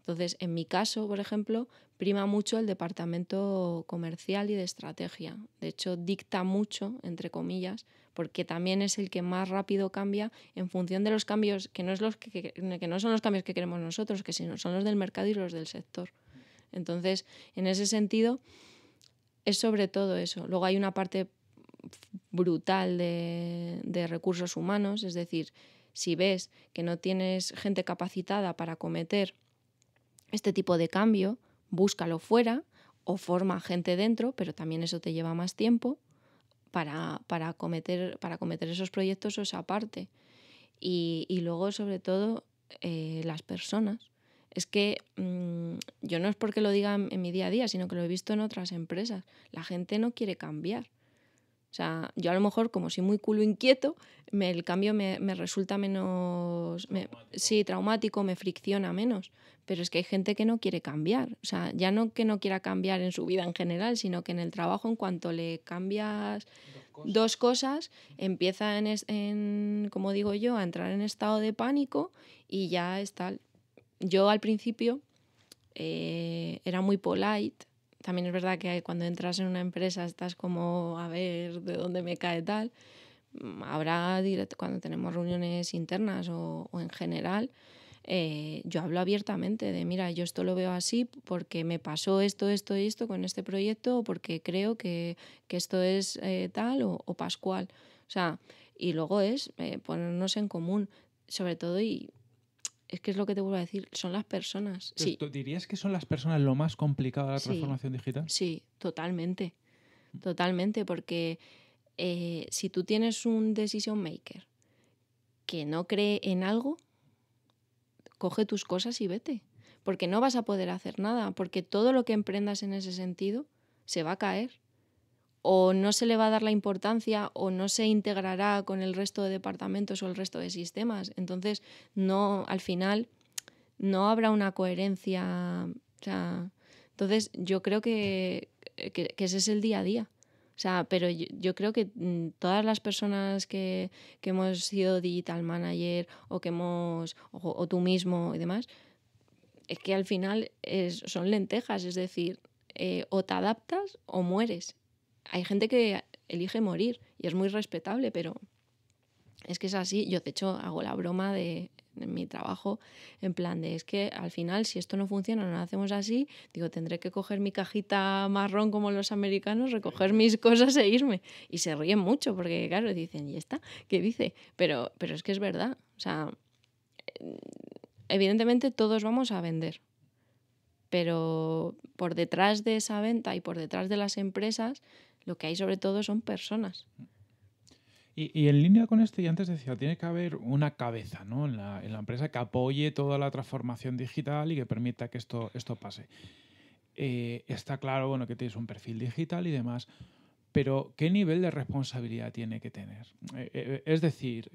Speaker 2: Entonces, en mi caso, por ejemplo, prima mucho el departamento comercial y de estrategia. De hecho, dicta mucho, entre comillas, porque también es el que más rápido cambia en función de los cambios, que no, es los que, que, no son los cambios que queremos nosotros, que sino son los del mercado y los del sector. Entonces, en ese sentido, es sobre todo eso. Luego hay una parte brutal de, recursos humanos, es decir, si ves que no tienes gente capacitada para cometer este tipo de cambio, búscalo fuera o forma gente dentro, pero también eso te lleva más tiempo para, para, cometer, para cometer esos proyectos o esa parte. Y, luego, sobre todo, eh, las personas es que mm, yo no es porque lo diga en, mi día a día, sino que lo he visto en otras empresas. La gente no quiere cambiar. O sea, yo a lo mejor, como soy muy culo inquieto, el cambio me, resulta menos. sí, traumático, me fricciona menos. Pero es que hay gente que no quiere cambiar. O sea, ya no que no quiera cambiar en su vida en general, sino que en el trabajo, en cuanto le cambias dos cosas, empieza, en, como digo yo, a entrar en estado de pánico y ya está yo al principio eh, era muy polite. También es verdad que cuando entras en una empresa estás como a ver de dónde me cae tal. Mm, habrá cuando tenemos reuniones internas o, en general, eh, yo hablo abiertamente de, mira, yo esto lo veo así porque me pasó esto, esto y esto con este proyecto o porque creo que, que esto es eh, tal o, pascual. O sea, y luego es ponernos en común, sobre todo y es que es lo que te vuelvo a decir, son las personas. Sí.
Speaker 1: ¿Tú dirías que son las personas lo más complicado de la transformación digital?
Speaker 2: Sí, totalmente. Mm. Totalmente, porque eh, si tú tienes un decision maker que no cree en algo, coge tus cosas y vete. Porque no vas a poder hacer nada, porque todo lo que emprendas en ese sentido se va a caer o no se le va a dar la importancia o no se integrará con el resto de departamentos o el resto de sistemas. Entonces, no, al final, no habrá una coherencia. entonces, yo creo que, ese es el día a día. O sea, pero yo, creo que mm, todas las personas que, hemos sido digital manager o que hemos, tú mismo y demás, es que al final son lentejas, es decir, eh, o te adaptas o mueres hay gente que elige morir y es muy respetable, pero es que es así. Yo, de hecho, hago la broma de mi trabajo, en plan de es que al final, si esto no funciona, no lo hacemos así, digo, tendré que coger mi cajita marrón como los americanos, recoger mis cosas e irme. Y se ríen mucho porque, claro, dicen, ¿y está ¿Qué dice? Pero, pero es que es verdad. O sea, evidentemente todos vamos a vender, pero por detrás de esa venta y por detrás de las empresas lo que hay sobre todo son personas.
Speaker 1: Y, en línea con esto, y antes decía, tiene que haber una cabeza ¿no? en, la, la, empresa que apoye toda la transformación digital y que permita que esto, esto pase. Eh, está claro bueno, que tienes un perfil digital y demás, pero ¿qué nivel de responsabilidad tiene que tener? Eh, eh, es decir,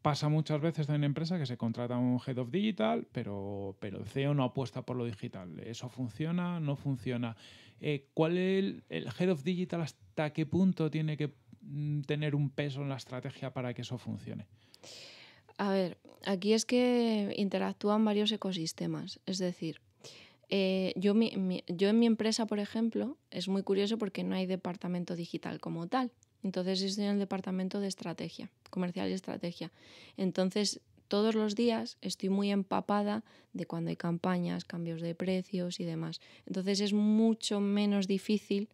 Speaker 1: pasa muchas veces en empresa que se contrata un head of digital, pero, pero el CEO no apuesta por lo digital. ¿Eso funciona? ¿No funciona eh, ¿cuál es el Head of Digital hasta qué punto tiene que mm, tener un peso en la estrategia para que eso funcione?
Speaker 2: A ver, aquí es que interactúan varios ecosistemas. Es decir, eh, yo, yo, en mi empresa, por ejemplo, es muy curioso porque no hay departamento digital como tal. Entonces estoy en el departamento de estrategia, comercial y estrategia. Entonces todos los días estoy muy empapada de cuando hay campañas, cambios de precios y demás. Entonces es mucho menos difícil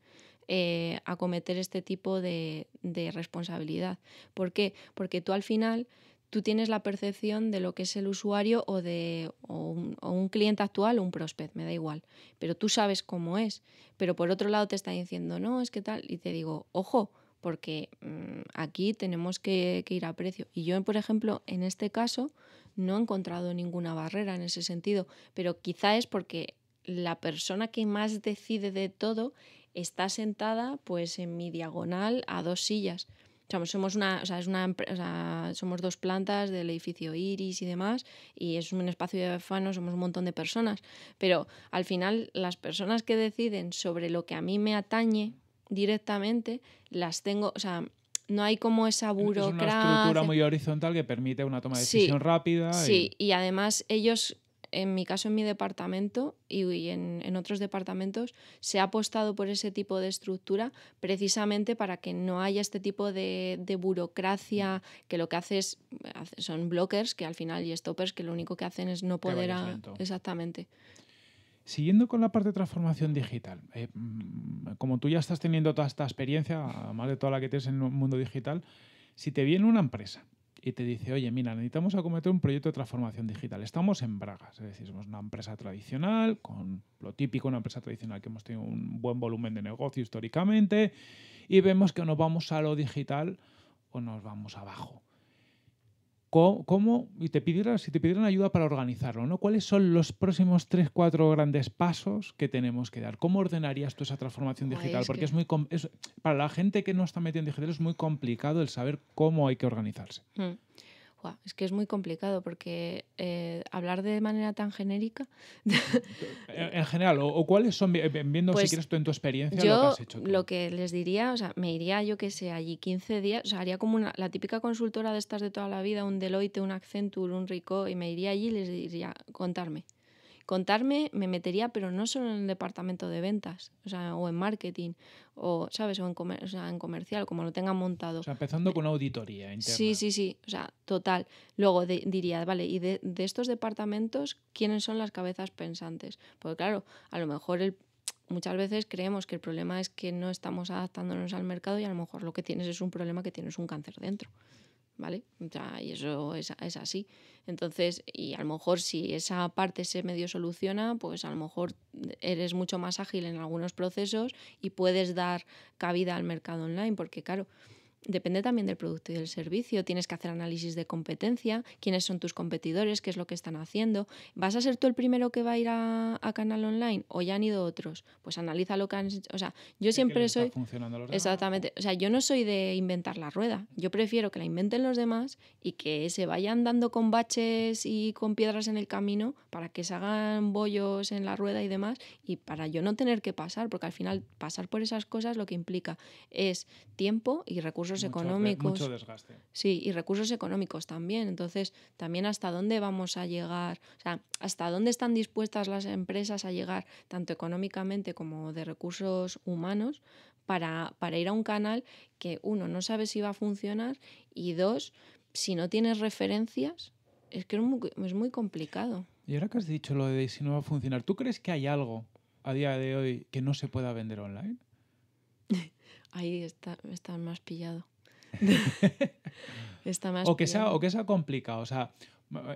Speaker 2: eh, acometer este tipo de, responsabilidad. ¿Por qué? Porque tú al final tú tienes la percepción de lo que es el usuario o de o un, cliente actual o un prospect, me da igual, pero tú sabes cómo es. Pero por otro lado te está diciendo, no, es que tal, y te digo, ojo, porque mm, aquí tenemos que, ir a precio. Y yo, por ejemplo, en este caso no he encontrado ninguna barrera en ese sentido, pero quizá es porque la persona que más decide de todo está sentada pues en mi diagonal a dos sillas. Pues somos, una, o sea, es una, o sea, somos dos plantas del edificio Iris y demás, y es un espacio de fano, somos un montón de personas, pero al final las personas que deciden sobre lo que a mí me atañe, directamente, las tengo, o sea, no hay como esa burocracia. Es una estructura muy
Speaker 1: horizontal que permite una toma de decisión rápida. Y... Sí,
Speaker 2: y además ellos, en mi caso en mi departamento y, en, otros departamentos, se ha apostado por ese tipo de estructura precisamente para que no haya este tipo de, de burocracia mm. que lo que hace es, son blockers que al final y stoppers que lo único que hacen es no poder... exactamente.
Speaker 1: Siguiendo con la parte de transformación digital, eh, mm, como tú ya estás teniendo toda esta experiencia, además de toda la que tienes en el mundo digital, si te viene una empresa y te dice, oye, mira, necesitamos acometer un proyecto de transformación digital, estamos en Bragas, es decir, somos una empresa tradicional, con lo típico, una empresa tradicional que hemos tenido un buen volumen de negocio históricamente, y vemos que nos vamos a lo digital o nos vamos abajo. ¿Cómo, y te pidieran, si te pidieran ayuda para organizarlo, ¿no? ¿Cuáles son los próximos tres, cuatro grandes pasos que tenemos que dar? ¿Cómo ordenarías tú esa transformación digital? Porque es muy para la gente que no está metida en digital es muy complicado el saber cómo hay que organizarse. Mm es
Speaker 2: que es muy complicado porque eh, hablar de manera tan genérica.
Speaker 1: en general, o, cuáles son, viendo si pues quieres tú en tu experiencia lo que has hecho. Lo
Speaker 2: que les diría, o sea, me iría yo que sé, allí 15 días, o sea, haría como la típica consultora de estas de toda la vida, un Deloitte, un Accenture, un Rico, y me iría allí y les diría, contarme. Contarme me metería, pero no solo en el departamento de ventas, o, sea, o en marketing, o, ¿sabes? O en, comercial, como lo tengan montado.
Speaker 1: empezando con auditoría interna. Sí, sí,
Speaker 2: sí, o sea, total. Luego diría, vale, ¿y de, estos departamentos quiénes son las cabezas pensantes? Porque claro, a lo mejor muchas veces creemos que el problema es que no estamos adaptándonos al mercado y a lo mejor lo que tienes es un problema que tienes un cáncer dentro. ¿vale? y eso es, es, así. Entonces, y a lo mejor si esa parte se medio soluciona, pues a lo mejor eres mucho más ágil en algunos procesos y puedes dar cabida al mercado online, porque claro, Depende también del producto y del servicio. Tienes que hacer análisis de competencia, quiénes son tus competidores, qué es lo que están haciendo. ¿Vas a ser tú el primero que va a ir a, canal online o ya han ido otros? Pues analiza lo que han hecho. O sea, yo siempre soy. exactamente. O sea, yo no soy de inventar la rueda. Yo prefiero que la inventen los demás y que se vayan dando con baches y con piedras en el camino para que se hagan bollos en la rueda y demás y para yo no tener que pasar, porque al final pasar por esas cosas lo que implica es tiempo y recursos económicos. desgaste. Sí, y recursos económicos también. Entonces, también hasta dónde vamos a llegar, o sea, hasta dónde están dispuestas las empresas a llegar, tanto económicamente como de recursos humanos, para, ir a un canal que, uno, no sabe si va a funcionar y dos, si no tienes referencias, es que es muy, es muy complicado.
Speaker 1: Y ahora que has dicho lo de si no va a funcionar, ¿tú crees que hay algo a día de hoy que no se pueda vender online?
Speaker 2: ahí está, más pillado. está más o, que sea, o
Speaker 1: que sea complicado, o sea,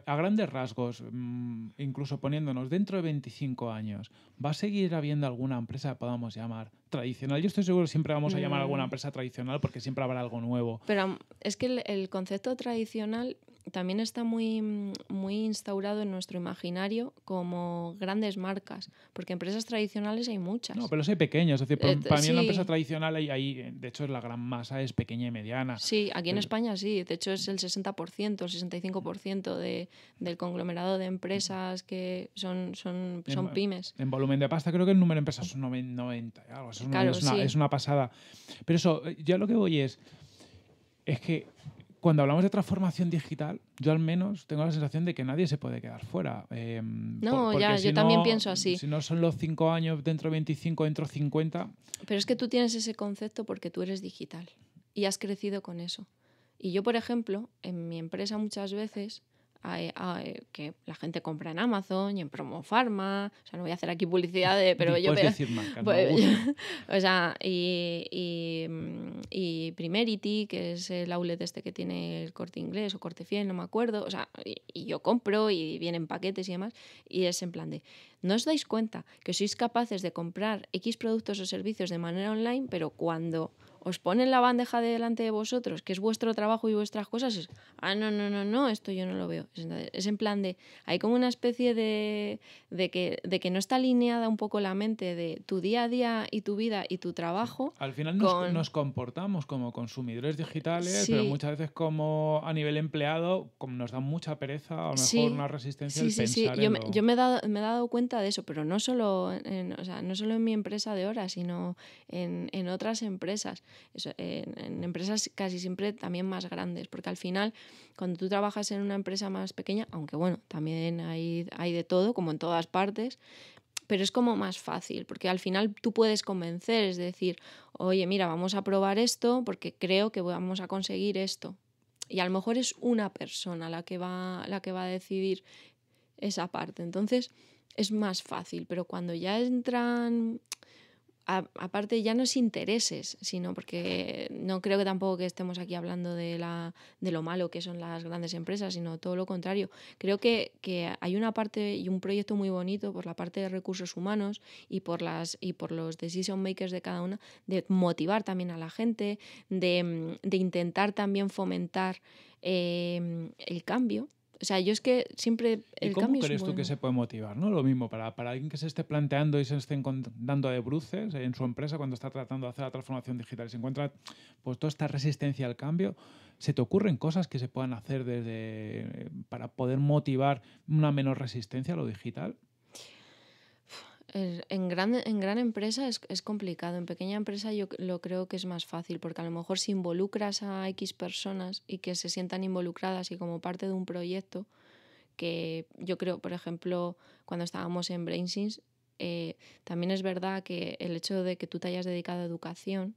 Speaker 1: a grandes rasgos, mm, incluso poniéndonos dentro de 25 años, ¿va a seguir habiendo alguna empresa que podamos llamar tradicional? Yo estoy seguro que siempre vamos a llamar alguna mm. empresa tradicional porque siempre habrá algo nuevo.
Speaker 2: Pero es que el concepto tradicional también está muy, mm, muy instaurado en nuestro imaginario como grandes marcas, porque empresas tradicionales hay muchas. No, pero
Speaker 1: hay pequeñas. Eh, para, mí la empresa tradicional hay, eh, de hecho, la gran masa es pequeña y mediana. Sí,
Speaker 2: aquí en España sí. De hecho, es el 60%, el 65% de, del conglomerado de empresas que son, son, son pymes.
Speaker 1: En volumen de pasta, creo que el número de empresas son 90. Algo. Es, una, pasada. Pero eso, eh, yo lo que voy es. Es que cuando hablamos de transformación digital, yo al menos tengo la sensación de que nadie se puede quedar fuera. Em, no, ya, yo también pienso así. Si no son los cinco años, dentro 25, dentro 50.
Speaker 2: Pero es que tú tienes ese concepto porque tú eres digital y has crecido con eso. Y yo, por ejemplo, en mi empresa muchas veces que la gente compra en Amazon y en Promofarma. O sea, no voy a hacer aquí publicidad, pero yo. Pues, o sea, y, y, Primerity, que es el outlet este que tiene el corte inglés o corte fiel, no me acuerdo. O sea, y yo compro y vienen paquetes y demás. Y es en plan de. ¿No os dais cuenta que sois capaces de comprar X productos o servicios de manera online, pero cuando os ponen la bandeja delante de vosotros, que es vuestro trabajo y vuestras cosas, es, ah, no, no, no, no, esto yo no lo veo. es en plan de, hay como una especie de, de, que, no está alineada un poco la mente de tu día a día y tu vida y tu trabajo.
Speaker 1: Al final nos, comportamos como consumidores digitales, pero muchas veces como a nivel empleado, como nos da mucha pereza, a lo mejor una resistencia al pensar Yo, me, yo me,
Speaker 2: he dado, cuenta de eso, pero no solo en, mi empresa de horas, sino en otras empresas en, empresas casi siempre también más grandes, porque al final cuando tú trabajas en una empresa más pequeña, aunque bueno, también hay, hay de todo, como en todas partes, pero es como más fácil, porque al final tú puedes convencer, es decir, oye, mira, vamos a probar esto porque creo que vamos a conseguir esto. Y a lo mejor es una persona la que va, la que va a decidir esa parte. Entonces es más fácil, pero cuando ya entran aparte ya no es intereses, sino porque no creo que tampoco que estemos aquí hablando de, la, de lo malo que son las grandes empresas, sino todo lo contrario. Creo que, hay una parte y un proyecto muy bonito por la parte de recursos humanos y por, las, y por los decision makers de cada una, de motivar también a la gente, de, de intentar también fomentar eh, el cambio o sea, yo es que siempre el ¿Y cómo crees tú que se
Speaker 1: puede motivar? ¿no? Lo mismo, para, para alguien que se esté planteando y se esté dando de bruces en su empresa cuando está tratando de hacer la transformación digital y se encuentra pues, toda esta resistencia al cambio, ¿se te ocurren cosas que se puedan hacer desde, eh, para poder motivar una menor resistencia a lo digital?
Speaker 2: En gran, en empresa es, complicado, en pequeña empresa yo lo creo que es más fácil, porque a lo mejor si involucras a X personas y que se sientan involucradas y como parte de un proyecto, que yo creo, por ejemplo, cuando estábamos en BrainSins, eh, también es verdad que el hecho de que tú te hayas dedicado a educación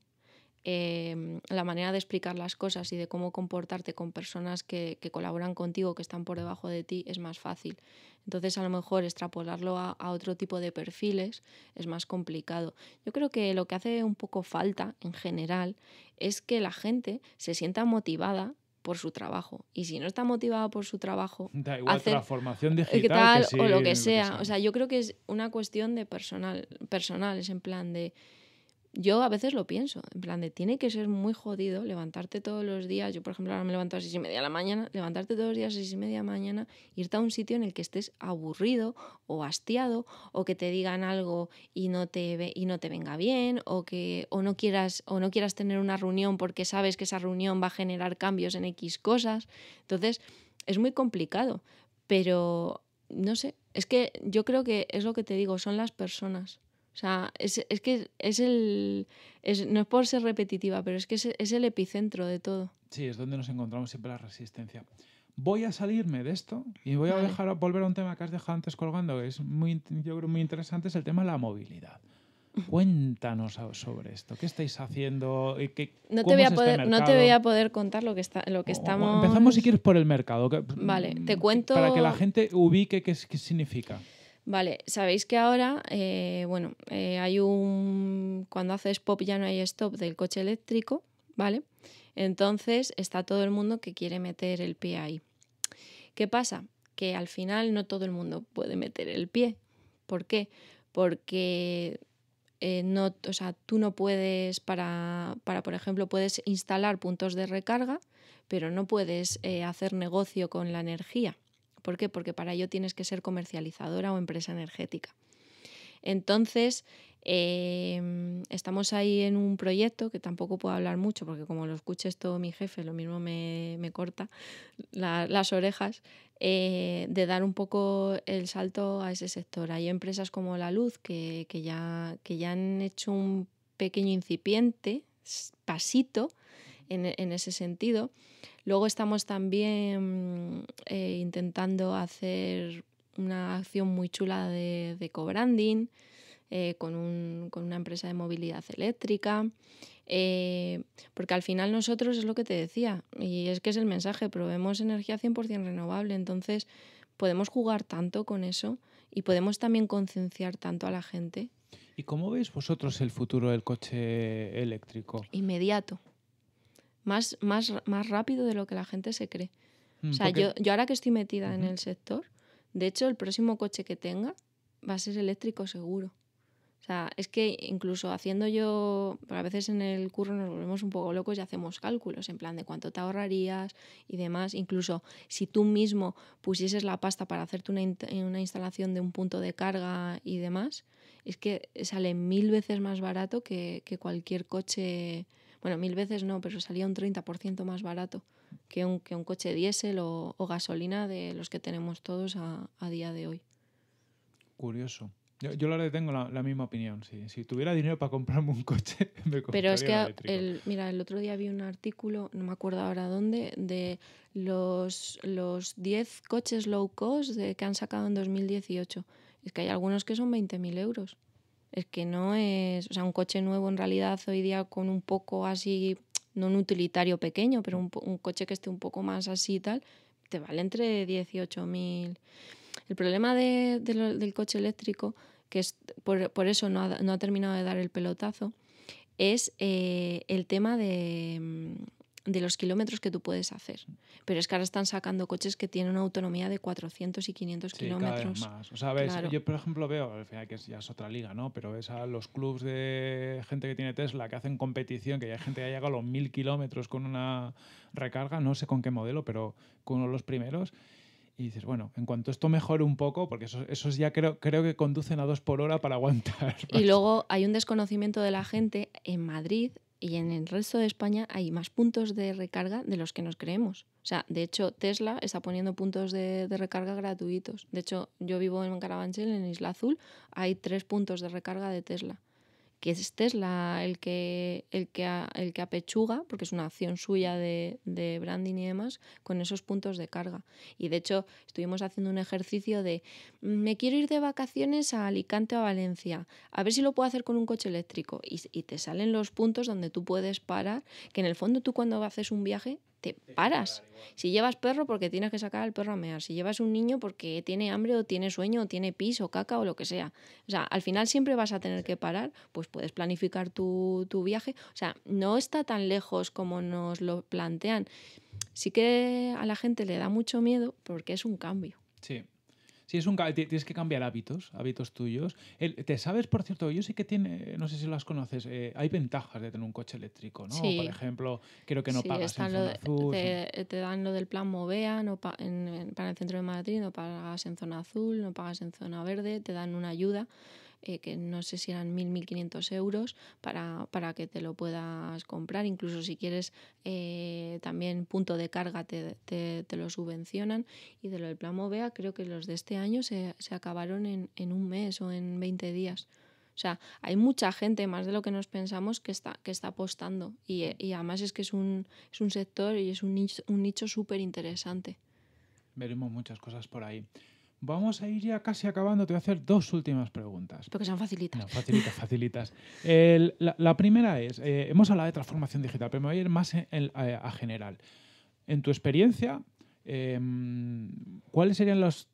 Speaker 2: Em, la manera de explicar las cosas y de cómo comportarte con personas que, colaboran contigo, que están por debajo de ti, es más fácil. Entonces a lo mejor extrapolarlo a, otro tipo de perfiles es más complicado. Yo creo que lo que hace un poco falta en general es que la gente se sienta motivada por su trabajo. Y si no está motivada por su trabajo, da igual hacer transformación eh, digital o lo que, sea. O sea, yo creo que es una cuestión de personal, personal, es en plan de yo a veces lo pienso, en plan de tiene que ser muy jodido levantarte todos los días, yo por ejemplo ahora me levanto a seis y media de la mañana, levantarte todos los días a seis y media de la mañana, irte a un sitio en el que estés aburrido o hastiado o que te digan algo y no te, y no te venga bien o que o no, quieras, o no quieras tener una reunión porque sabes que esa reunión va a generar cambios en X cosas. Entonces es muy complicado, pero no sé, es que yo creo que es lo que te digo, son las personas. O sea, es, es que es el... Es, no es por ser repetitiva, pero es que es, el epicentro de todo.
Speaker 1: Sí, es donde nos encontramos siempre la resistencia voy a salirme de esto y voy a dejar volver a un tema que has dejado antes colgando, que es muy, yo creo muy interesante, es el tema de la movilidad. Cuéntanos sobre esto. ¿Qué estáis haciendo? no, te voy a este poder, no te voy a
Speaker 2: poder contar lo que, está, lo que estamos. Empezamos, si
Speaker 1: quieres, por el mercado. Vale, te mm, cuento. Para que la gente ubique qué, qué significa.
Speaker 2: Vale, sabéis que ahora, eh, bueno, eh, hay un. Cuando haces pop ya no hay stop del coche eléctrico, ¿vale? Entonces está todo el mundo que quiere meter el pie ahí. ¿Qué pasa? Que al final no todo el mundo puede meter el pie. ¿Por qué? Porque eh, no, tú no puedes, para, por ejemplo, puedes instalar puntos de recarga, pero no puedes hacer negocio con la energía. ¿Por qué? Porque para ello tienes que ser comercializadora o empresa energética. Entonces, em, estamos ahí en un proyecto que tampoco puedo hablar mucho porque como lo escuches todo mi jefe, lo mismo me, corta las orejas, eh, de dar un poco el salto a ese sector. Hay empresas como La Luz que, ya, que ya han hecho un pequeño incipiente, pasito, en, ese sentido. Luego estamos también eh, intentando hacer una acción muy chula de, de co-branding eh, con, una empresa de movilidad eléctrica. Eh, porque al final nosotros es lo que te decía, y es que es el mensaje, probemos energía 100% renovable, entonces podemos jugar tanto con eso y podemos también concienciar tanto a la gente.
Speaker 1: ¿Y cómo veis vosotros el futuro del coche eléctrico?
Speaker 2: Inmediato más, más, más rápido de lo que la gente se cree. Mm, o sea, yo, yo ahora que estoy metida en el sector, de hecho, el próximo coche que tenga va a ser eléctrico seguro. O sea, es que incluso haciendo yo, a veces en el curro nos volvemos un poco locos y hacemos cálculos en plan de cuánto te ahorrarías y demás. Incluso si tú mismo pusieses la pasta para hacerte una, una instalación de un punto de carga y demás, es que sale mil veces más barato que, que cualquier coche bueno, mil veces no, pero salía un 30% más barato que un, un coche diésel o, gasolina de los que tenemos todos a, día de hoy.
Speaker 1: Curioso. Yo, yo tengo la, misma opinión. Si tuviera dinero para comprarme un coche, me compraría Pero es que,
Speaker 2: el mira, el otro día vi un artículo, no me acuerdo ahora dónde, de los, los 10 coches low cost que han sacado en 2018. Es que hay algunos que son 20.000 euros. Es que no es, o sea, un coche nuevo en realidad hoy día con un poco así, no un utilitario pequeño, pero un, coche que esté un poco más así y tal, te vale entre 18.000. El problema de, del coche eléctrico, que es por, eso no ha, no ha, terminado de dar el pelotazo, es eh, el tema de mm, de los kilómetros que tú puedes hacer. Pero es que ahora están sacando coches que tienen una autonomía de 400 y 500 kilómetros. Cada O yo
Speaker 1: por ejemplo veo, al final que ya es otra liga, ¿no? Pero ves a los clubs de gente que tiene Tesla que hacen competición, que ya hay gente que ha llegado a los 1000 kilómetros con una recarga, no sé con qué modelo, pero con uno de los primeros. Y dices, bueno, en cuanto esto mejore un poco, porque esos, ya creo, creo que conducen a dos por hora para aguantar. Y
Speaker 2: luego hay un desconocimiento de la gente en Madrid, y en el resto de España hay más puntos de recarga de los que nos creemos. O sea, de hecho, Tesla está poniendo puntos de, recarga gratuitos. De hecho, yo vivo en Carabanchel, en Isla Azul, hay tres puntos de recarga de Tesla que este es la, el, que, el, que el que apechuga, porque es una acción suya de, branding y demás, con esos puntos de carga. Y de hecho estuvimos haciendo un ejercicio de, me quiero ir de vacaciones a Alicante o a Valencia, a ver si lo puedo hacer con un coche eléctrico. y te salen los puntos donde tú puedes parar, que en el fondo tú cuando haces un viaje te paras. Si llevas perro porque tienes que sacar al perro a mear, si llevas un niño porque tiene hambre o tiene sueño o tiene pis o caca o lo que sea. O sea, al final siempre vas a tener que parar, pues puedes planificar tu, tu viaje. O sea, no está tan lejos como nos lo plantean. Sí que a la gente le da mucho miedo porque es un cambio.
Speaker 1: Sí. Sí, es un tienes que cambiar hábitos, hábitos tuyos. te sabes, por cierto, yo sé que tiene, no sé si las conoces, eh, hay ventajas de tener un coche eléctrico, ¿no? Por ejemplo, creo que no pagas en zona azul. Te,
Speaker 2: dan lo del plan Movea no para el centro de Madrid, no pagas en zona azul, no pagas en zona verde, te dan una ayuda eh, que no sé si eran 1.000, 1.500 euros, para, que te lo puedas comprar. Incluso si quieres eh, también punto de carga te, te, lo subvencionan. Y de lo del plan Movea, creo que los de este año se, se acabaron en, un mes o en 20 días. O sea, hay mucha gente, más de lo que nos pensamos, que está, que está apostando. Y, eh, además es que es un, es un sector y es un un nicho súper interesante.
Speaker 1: Veremos muchas cosas por ahí. Vamos a ir ya casi acabando. Te voy a hacer dos últimas preguntas. Porque son facilitas. facilitas, facilitas. la, primera es, eh, hemos hablado de transformación digital, pero me voy a ir más eh, a, general. En tu experiencia, em, ¿cuáles serían los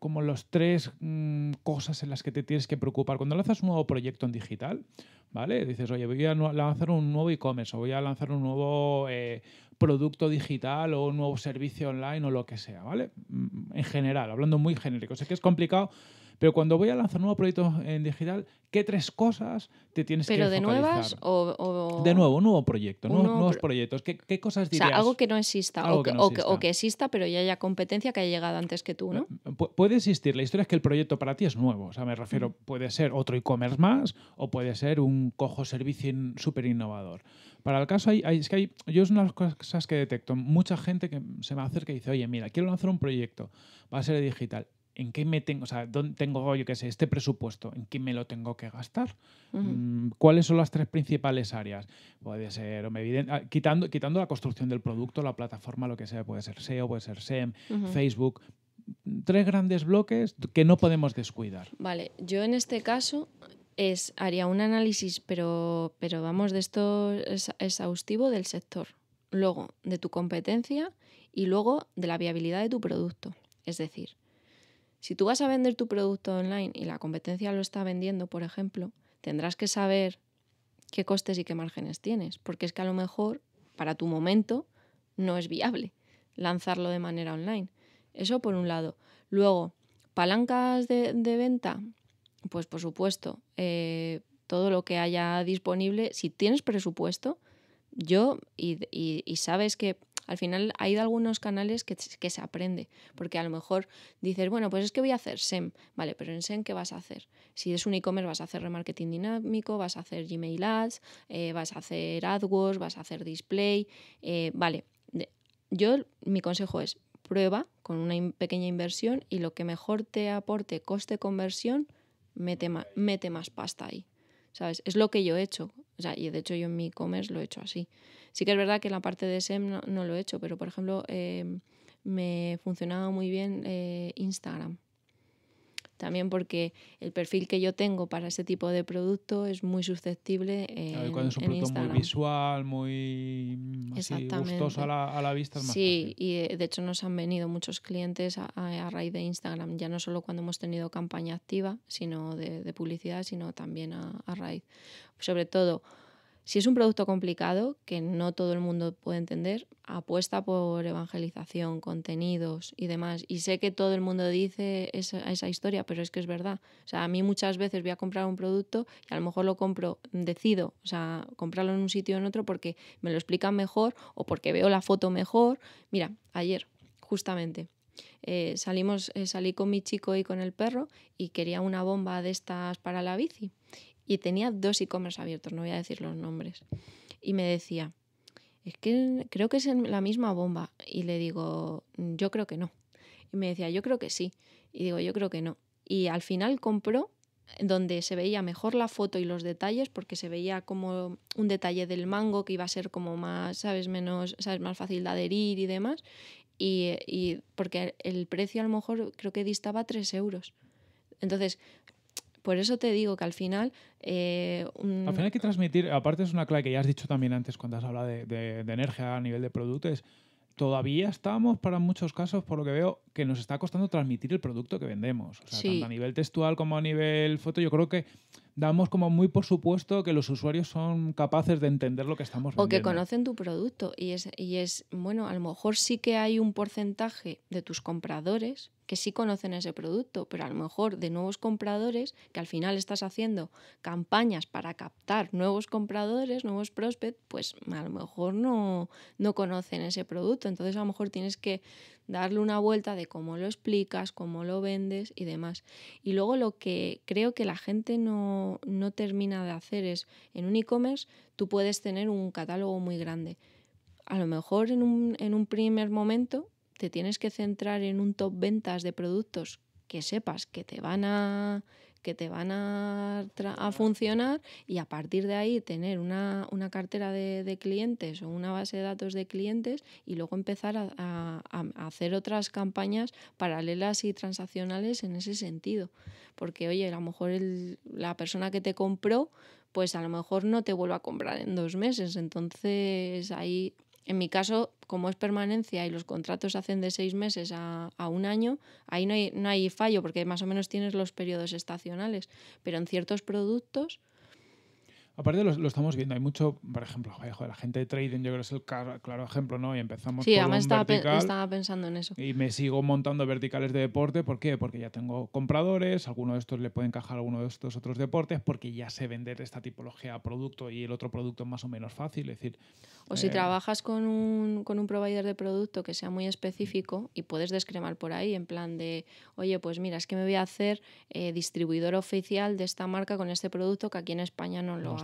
Speaker 1: como los tres mm, cosas en las que te tienes que preocupar cuando lanzas un nuevo proyecto en digital? ¿vale? Dices, oye, voy a lanzar un nuevo e-commerce o voy a lanzar un nuevo eh, producto digital o un nuevo servicio online o lo que sea, ¿vale? Mm, en general, hablando muy genérico. Sé que es complicado pero cuando voy a lanzar un nuevo proyecto en digital, ¿qué tres cosas te tienes que Pero de nuevas
Speaker 2: o, De nuevo,
Speaker 1: un nuevo proyecto, nuevos, proyectos. ¿Qué, cosas dirías? O sea, algo que
Speaker 2: no exista, o que, exista. pero ya haya competencia que haya llegado antes que tú, ¿no?
Speaker 1: Eh, puede existir. La historia es que el proyecto para ti es nuevo. O sea, me refiero, puede ser otro e-commerce más o puede ser un cojo servicio súper innovador. Para el caso, hay, es que hay, yo es una de las cosas que detecto. Mucha gente que se me acerca y dice, oye, mira, quiero lanzar un proyecto, va a ser digital. ¿en qué me tengo, o sea, dónde tengo, yo qué sé, este presupuesto? ¿En qué me lo tengo que gastar? Mm, ¿Cuáles son las tres principales áreas? Puede ser, ah, quitando, la construcción del producto, la plataforma, lo que sea, puede ser SEO, puede ser SEM, Facebook. Tres grandes bloques que no podemos descuidar.
Speaker 2: Vale, yo en este caso es, haría un análisis, pero, pero vamos, de esto exhaustivo del sector, luego de tu competencia y luego de la viabilidad de tu producto. Es decir, si tú vas a vender tu producto online y la competencia lo está vendiendo, por ejemplo, tendrás que saber qué costes y qué márgenes tienes, porque es que a lo mejor para tu momento no es viable lanzarlo de manera online. Eso por un lado. Luego, palancas de, venta, pues por supuesto, eh, todo lo que haya disponible, si tienes presupuesto, yo y sabes que al final hay algunos canales que, se aprende, porque a lo mejor dices, bueno, pues es que voy a hacer SEM, vale, pero en SEM, ¿qué vas a hacer? Si es un e-commerce, vas a hacer remarketing dinámico, vas a hacer Gmail Ads, eh, vas a hacer AdWords, vas a hacer display, eh, vale. Yo, mi consejo es, prueba con una pequeña inversión y lo que mejor te aporte coste-conversión, mete, mete más pasta ahí, ¿sabes? Es lo que yo he hecho, o sea, y de hecho yo en mi e-commerce lo he hecho así. Sí que es verdad que en la parte de SEM no, lo he hecho, pero por ejemplo eh, me funcionaba muy bien eh, Instagram. También porque el perfil que yo tengo para ese tipo de producto es muy susceptible. En, es un producto muy
Speaker 1: visual, muy mm, gustoso a la, vista. sí,
Speaker 2: y eh, de hecho nos han venido muchos clientes a, raíz de Instagram, ya no solo cuando hemos tenido campaña activa, sino de, de publicidad, sino también a raíz. Sobre todo si es un producto complicado, que no todo el mundo puede entender, apuesta por evangelización, contenidos y demás. Y sé que todo el mundo dice esa, historia, pero es que es verdad. O sea, a mí muchas veces voy a comprar un producto y a lo mejor lo compro, decido, o sea, comprarlo en un sitio o en otro porque me lo explican mejor o porque veo la foto mejor. Mira, ayer, justamente. Eh, salimos, eh, salí con mi chico y con el perro y quería una bomba de estas para la bici y tenía dos e-commerce abiertos, no voy a decir los nombres. Y me decía, es que creo que es la misma bomba. Y le digo, yo creo que no. Y me decía, yo creo que sí. Y digo, yo creo que no. Y al final compró eh, donde se veía mejor la foto y los detalles, porque se veía como un detalle del mango que iba a ser como más, sabes, menos, sabes, más fácil de adherir y demás. Y, y porque el precio a lo mejor creo que distaba 3 euros. Entonces, por eso te digo que al final... Eh, al final hay
Speaker 1: que transmitir, aparte es una clave que ya has dicho también antes cuando has hablado de energía a nivel de productos, todavía estamos para muchos casos, por lo que veo, que nos está costando transmitir el producto que vendemos. O sea, tanto a nivel textual como a nivel foto, yo creo que damos como muy por supuesto que los usuarios son capaces de entender lo que estamos vendiendo. O que conocen
Speaker 2: tu producto. Y es, bueno, a lo mejor sí que hay un porcentaje de tus compradores que sí conocen ese producto, pero a lo mejor de nuevos compradores, que al final estás haciendo campañas para captar nuevos compradores, nuevos prospects, pues a lo mejor no, no conocen ese producto. Entonces a lo mejor tienes que darle una vuelta de cómo lo explicas, cómo lo vendes y demás. Y luego lo que creo que la gente no, no termina de hacer es, en un e-commerce tú puedes tener un catálogo muy grande. A lo mejor en un, en un primer momento te tienes que centrar en un top ventas de productos que sepas que te van a que te van a, funcionar y a partir de ahí tener una, una cartera de, clientes o una base de datos de clientes y luego empezar a, hacer otras campañas paralelas y transaccionales en ese sentido. Porque, oye, a lo mejor la persona que te compró, pues a lo mejor no te vuelva a comprar en dos meses. Entonces ahí en mi caso, como es permanencia y los contratos hacen de seis meses a, un año, ahí no hay, no hay fallo porque más o menos tienes los periodos estacionales, pero en ciertos productos
Speaker 1: Aparte lo, estamos viendo, hay mucho, por ejemplo, la gente de trading, yo creo que es el claro, ejemplo, ¿no? Y empezamos sí, además estaba, estaba,
Speaker 2: pensando en eso.
Speaker 1: Y me sigo montando verticales de deporte, ¿por qué? Porque ya tengo compradores, alguno de estos le puede encajar a alguno de estos otros deportes, porque ya sé vender esta tipología de producto y el otro producto es más o menos fácil, es decir... O si eh,
Speaker 2: trabajas con un, con provider de producto que sea muy específico y puedes descremar por ahí, en plan de, oye, pues mira, es que me voy a hacer eh, distribuidor oficial de esta marca con este producto que aquí en España no lo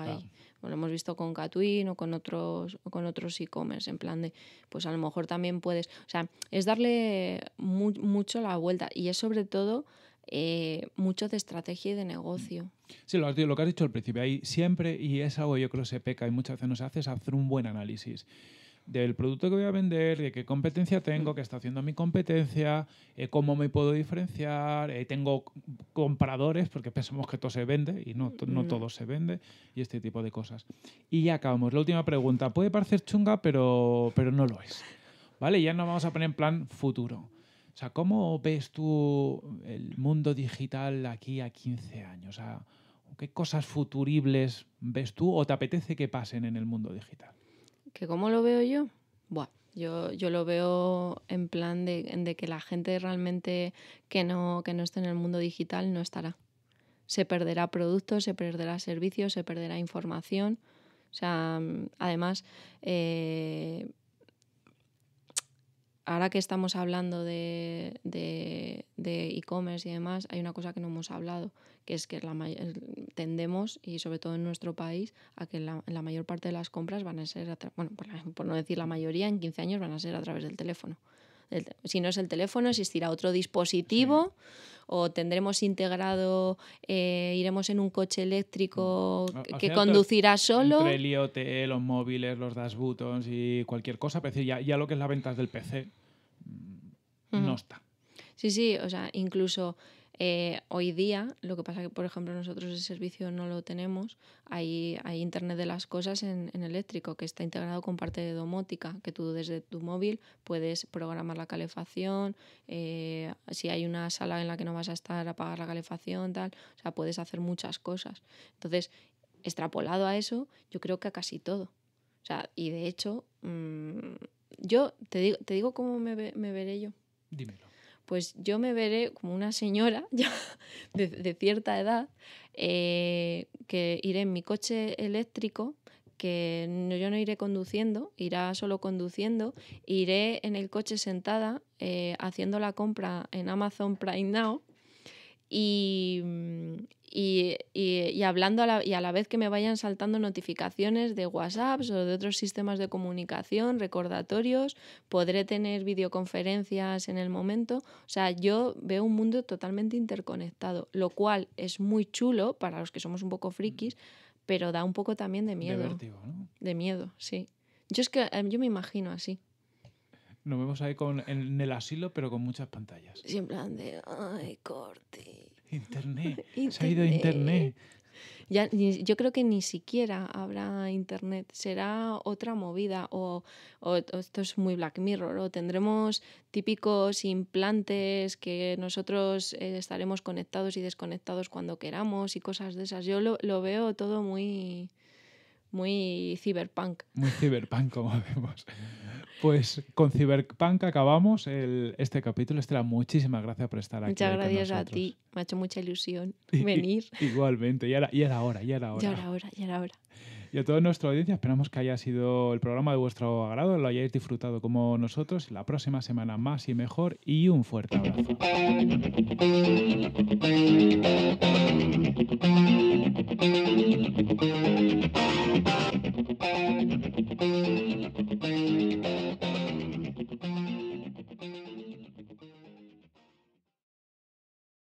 Speaker 2: lo hemos visto con Catwin o con otros con otros e-commerce, en plan de, pues a lo mejor también puedes, o sea, es darle mucho la vuelta y es sobre todo eh, mucho de estrategia y de negocio.
Speaker 1: Sí, lo, has, lo que has dicho al principio, hay siempre, y es algo yo creo que se peca y muchas veces no se hace, es hacer un buen análisis del producto que voy a vender, de qué competencia tengo, mm. qué está haciendo mi competencia, eh, cómo me puedo diferenciar, eh, tengo compradores, porque pensamos que todo se vende y no, mm. todo se vende, y este tipo de cosas. Y ya acabamos. La última pregunta. Puede parecer chunga, pero, pero no lo es. ¿Vale? Ya nos vamos a poner en plan futuro. O sea, ¿cómo ves tú el mundo digital aquí a 15 años? O ¿Qué cosas futuribles ves tú o te apetece que pasen en el mundo digital?
Speaker 2: ¿Que cómo lo veo yo? Buah, yo, lo veo en plan de, que la gente realmente que no, que no esté en el mundo digital no estará. Se perderá productos, se perderá servicios, se perderá información. O sea, mm, además, eh, ahora que estamos hablando de e-commerce y demás, hay una cosa que no hemos hablado, que es que la tendemos, y sobre todo en nuestro país, a que la, mayor parte de las compras van a ser, bueno, por, por, no decir la mayoría, en 15 años van a ser a través del teléfono si no es el teléfono, existirá otro dispositivo. o tendremos integrado, eh, iremos en un coche eléctrico mm. que ah, conducirá solo. Entre el
Speaker 1: IoT, los móviles, los dash buttons y cualquier cosa, pero ya, ya lo que es la venta del PC
Speaker 2: mm, no está. Sí, sí, o sea, incluso eh, hoy día, lo que pasa que, por ejemplo, nosotros ese servicio no lo tenemos, hay, hay Internet de las Cosas en, eléctrico que está integrado con parte de domótica, que tú desde tu móvil puedes programar la calefacción, eh, si hay una sala en la que no vas a estar, apagar la calefacción, tal, o sea, puedes hacer muchas cosas. Entonces, extrapolado a eso, yo creo que a casi todo. O sea, y de hecho, mm, yo te digo, te digo cómo me, me veré yo. Dímelo pues yo me veré como una señora ya de, cierta edad eh, que iré en mi coche eléctrico que yo no iré conduciendo, irá solo conduciendo, iré en el coche sentada eh, haciendo la compra en Amazon Prime Now Mm, y, hablando a la, y a la vez que me vayan saltando notificaciones de WhatsApp o de otros sistemas de comunicación, recordatorios, podré tener videoconferencias en el momento. O sea, yo veo un mundo totalmente interconectado, lo cual es muy chulo para los que somos un poco frikis, pero da un poco también de miedo. De, de miedo, sí. Yo es que eh, yo me imagino así.
Speaker 1: Nos vemos ahí con, en el asilo, pero con muchas pantallas.
Speaker 2: Y en plan de, ay,
Speaker 1: corte. Internet. Se ha ido Internet.
Speaker 2: Ya, yo creo que ni siquiera habrá internet, será otra movida o, esto es muy Black Mirror o tendremos típicos implantes que nosotros eh, estaremos conectados y desconectados cuando queramos y cosas de esas. Yo lo veo todo muy muy ciberpunk.
Speaker 1: Muy ciberpunk, como vemos. Pues con ciberpunk acabamos el, este capítulo. Estela, muchísimas gracias por estar aquí. Muchas gracias a
Speaker 2: ti. Me ha hecho mucha ilusión venir.
Speaker 1: Igualmente, Y era, y era hora, ya era hora. Ya era
Speaker 2: hora, ya era hora.
Speaker 1: Y a toda nuestra audiencia esperamos que haya sido el programa de vuestro agrado, lo hayáis disfrutado como nosotros. La próxima semana más y mejor y un fuerte abrazo.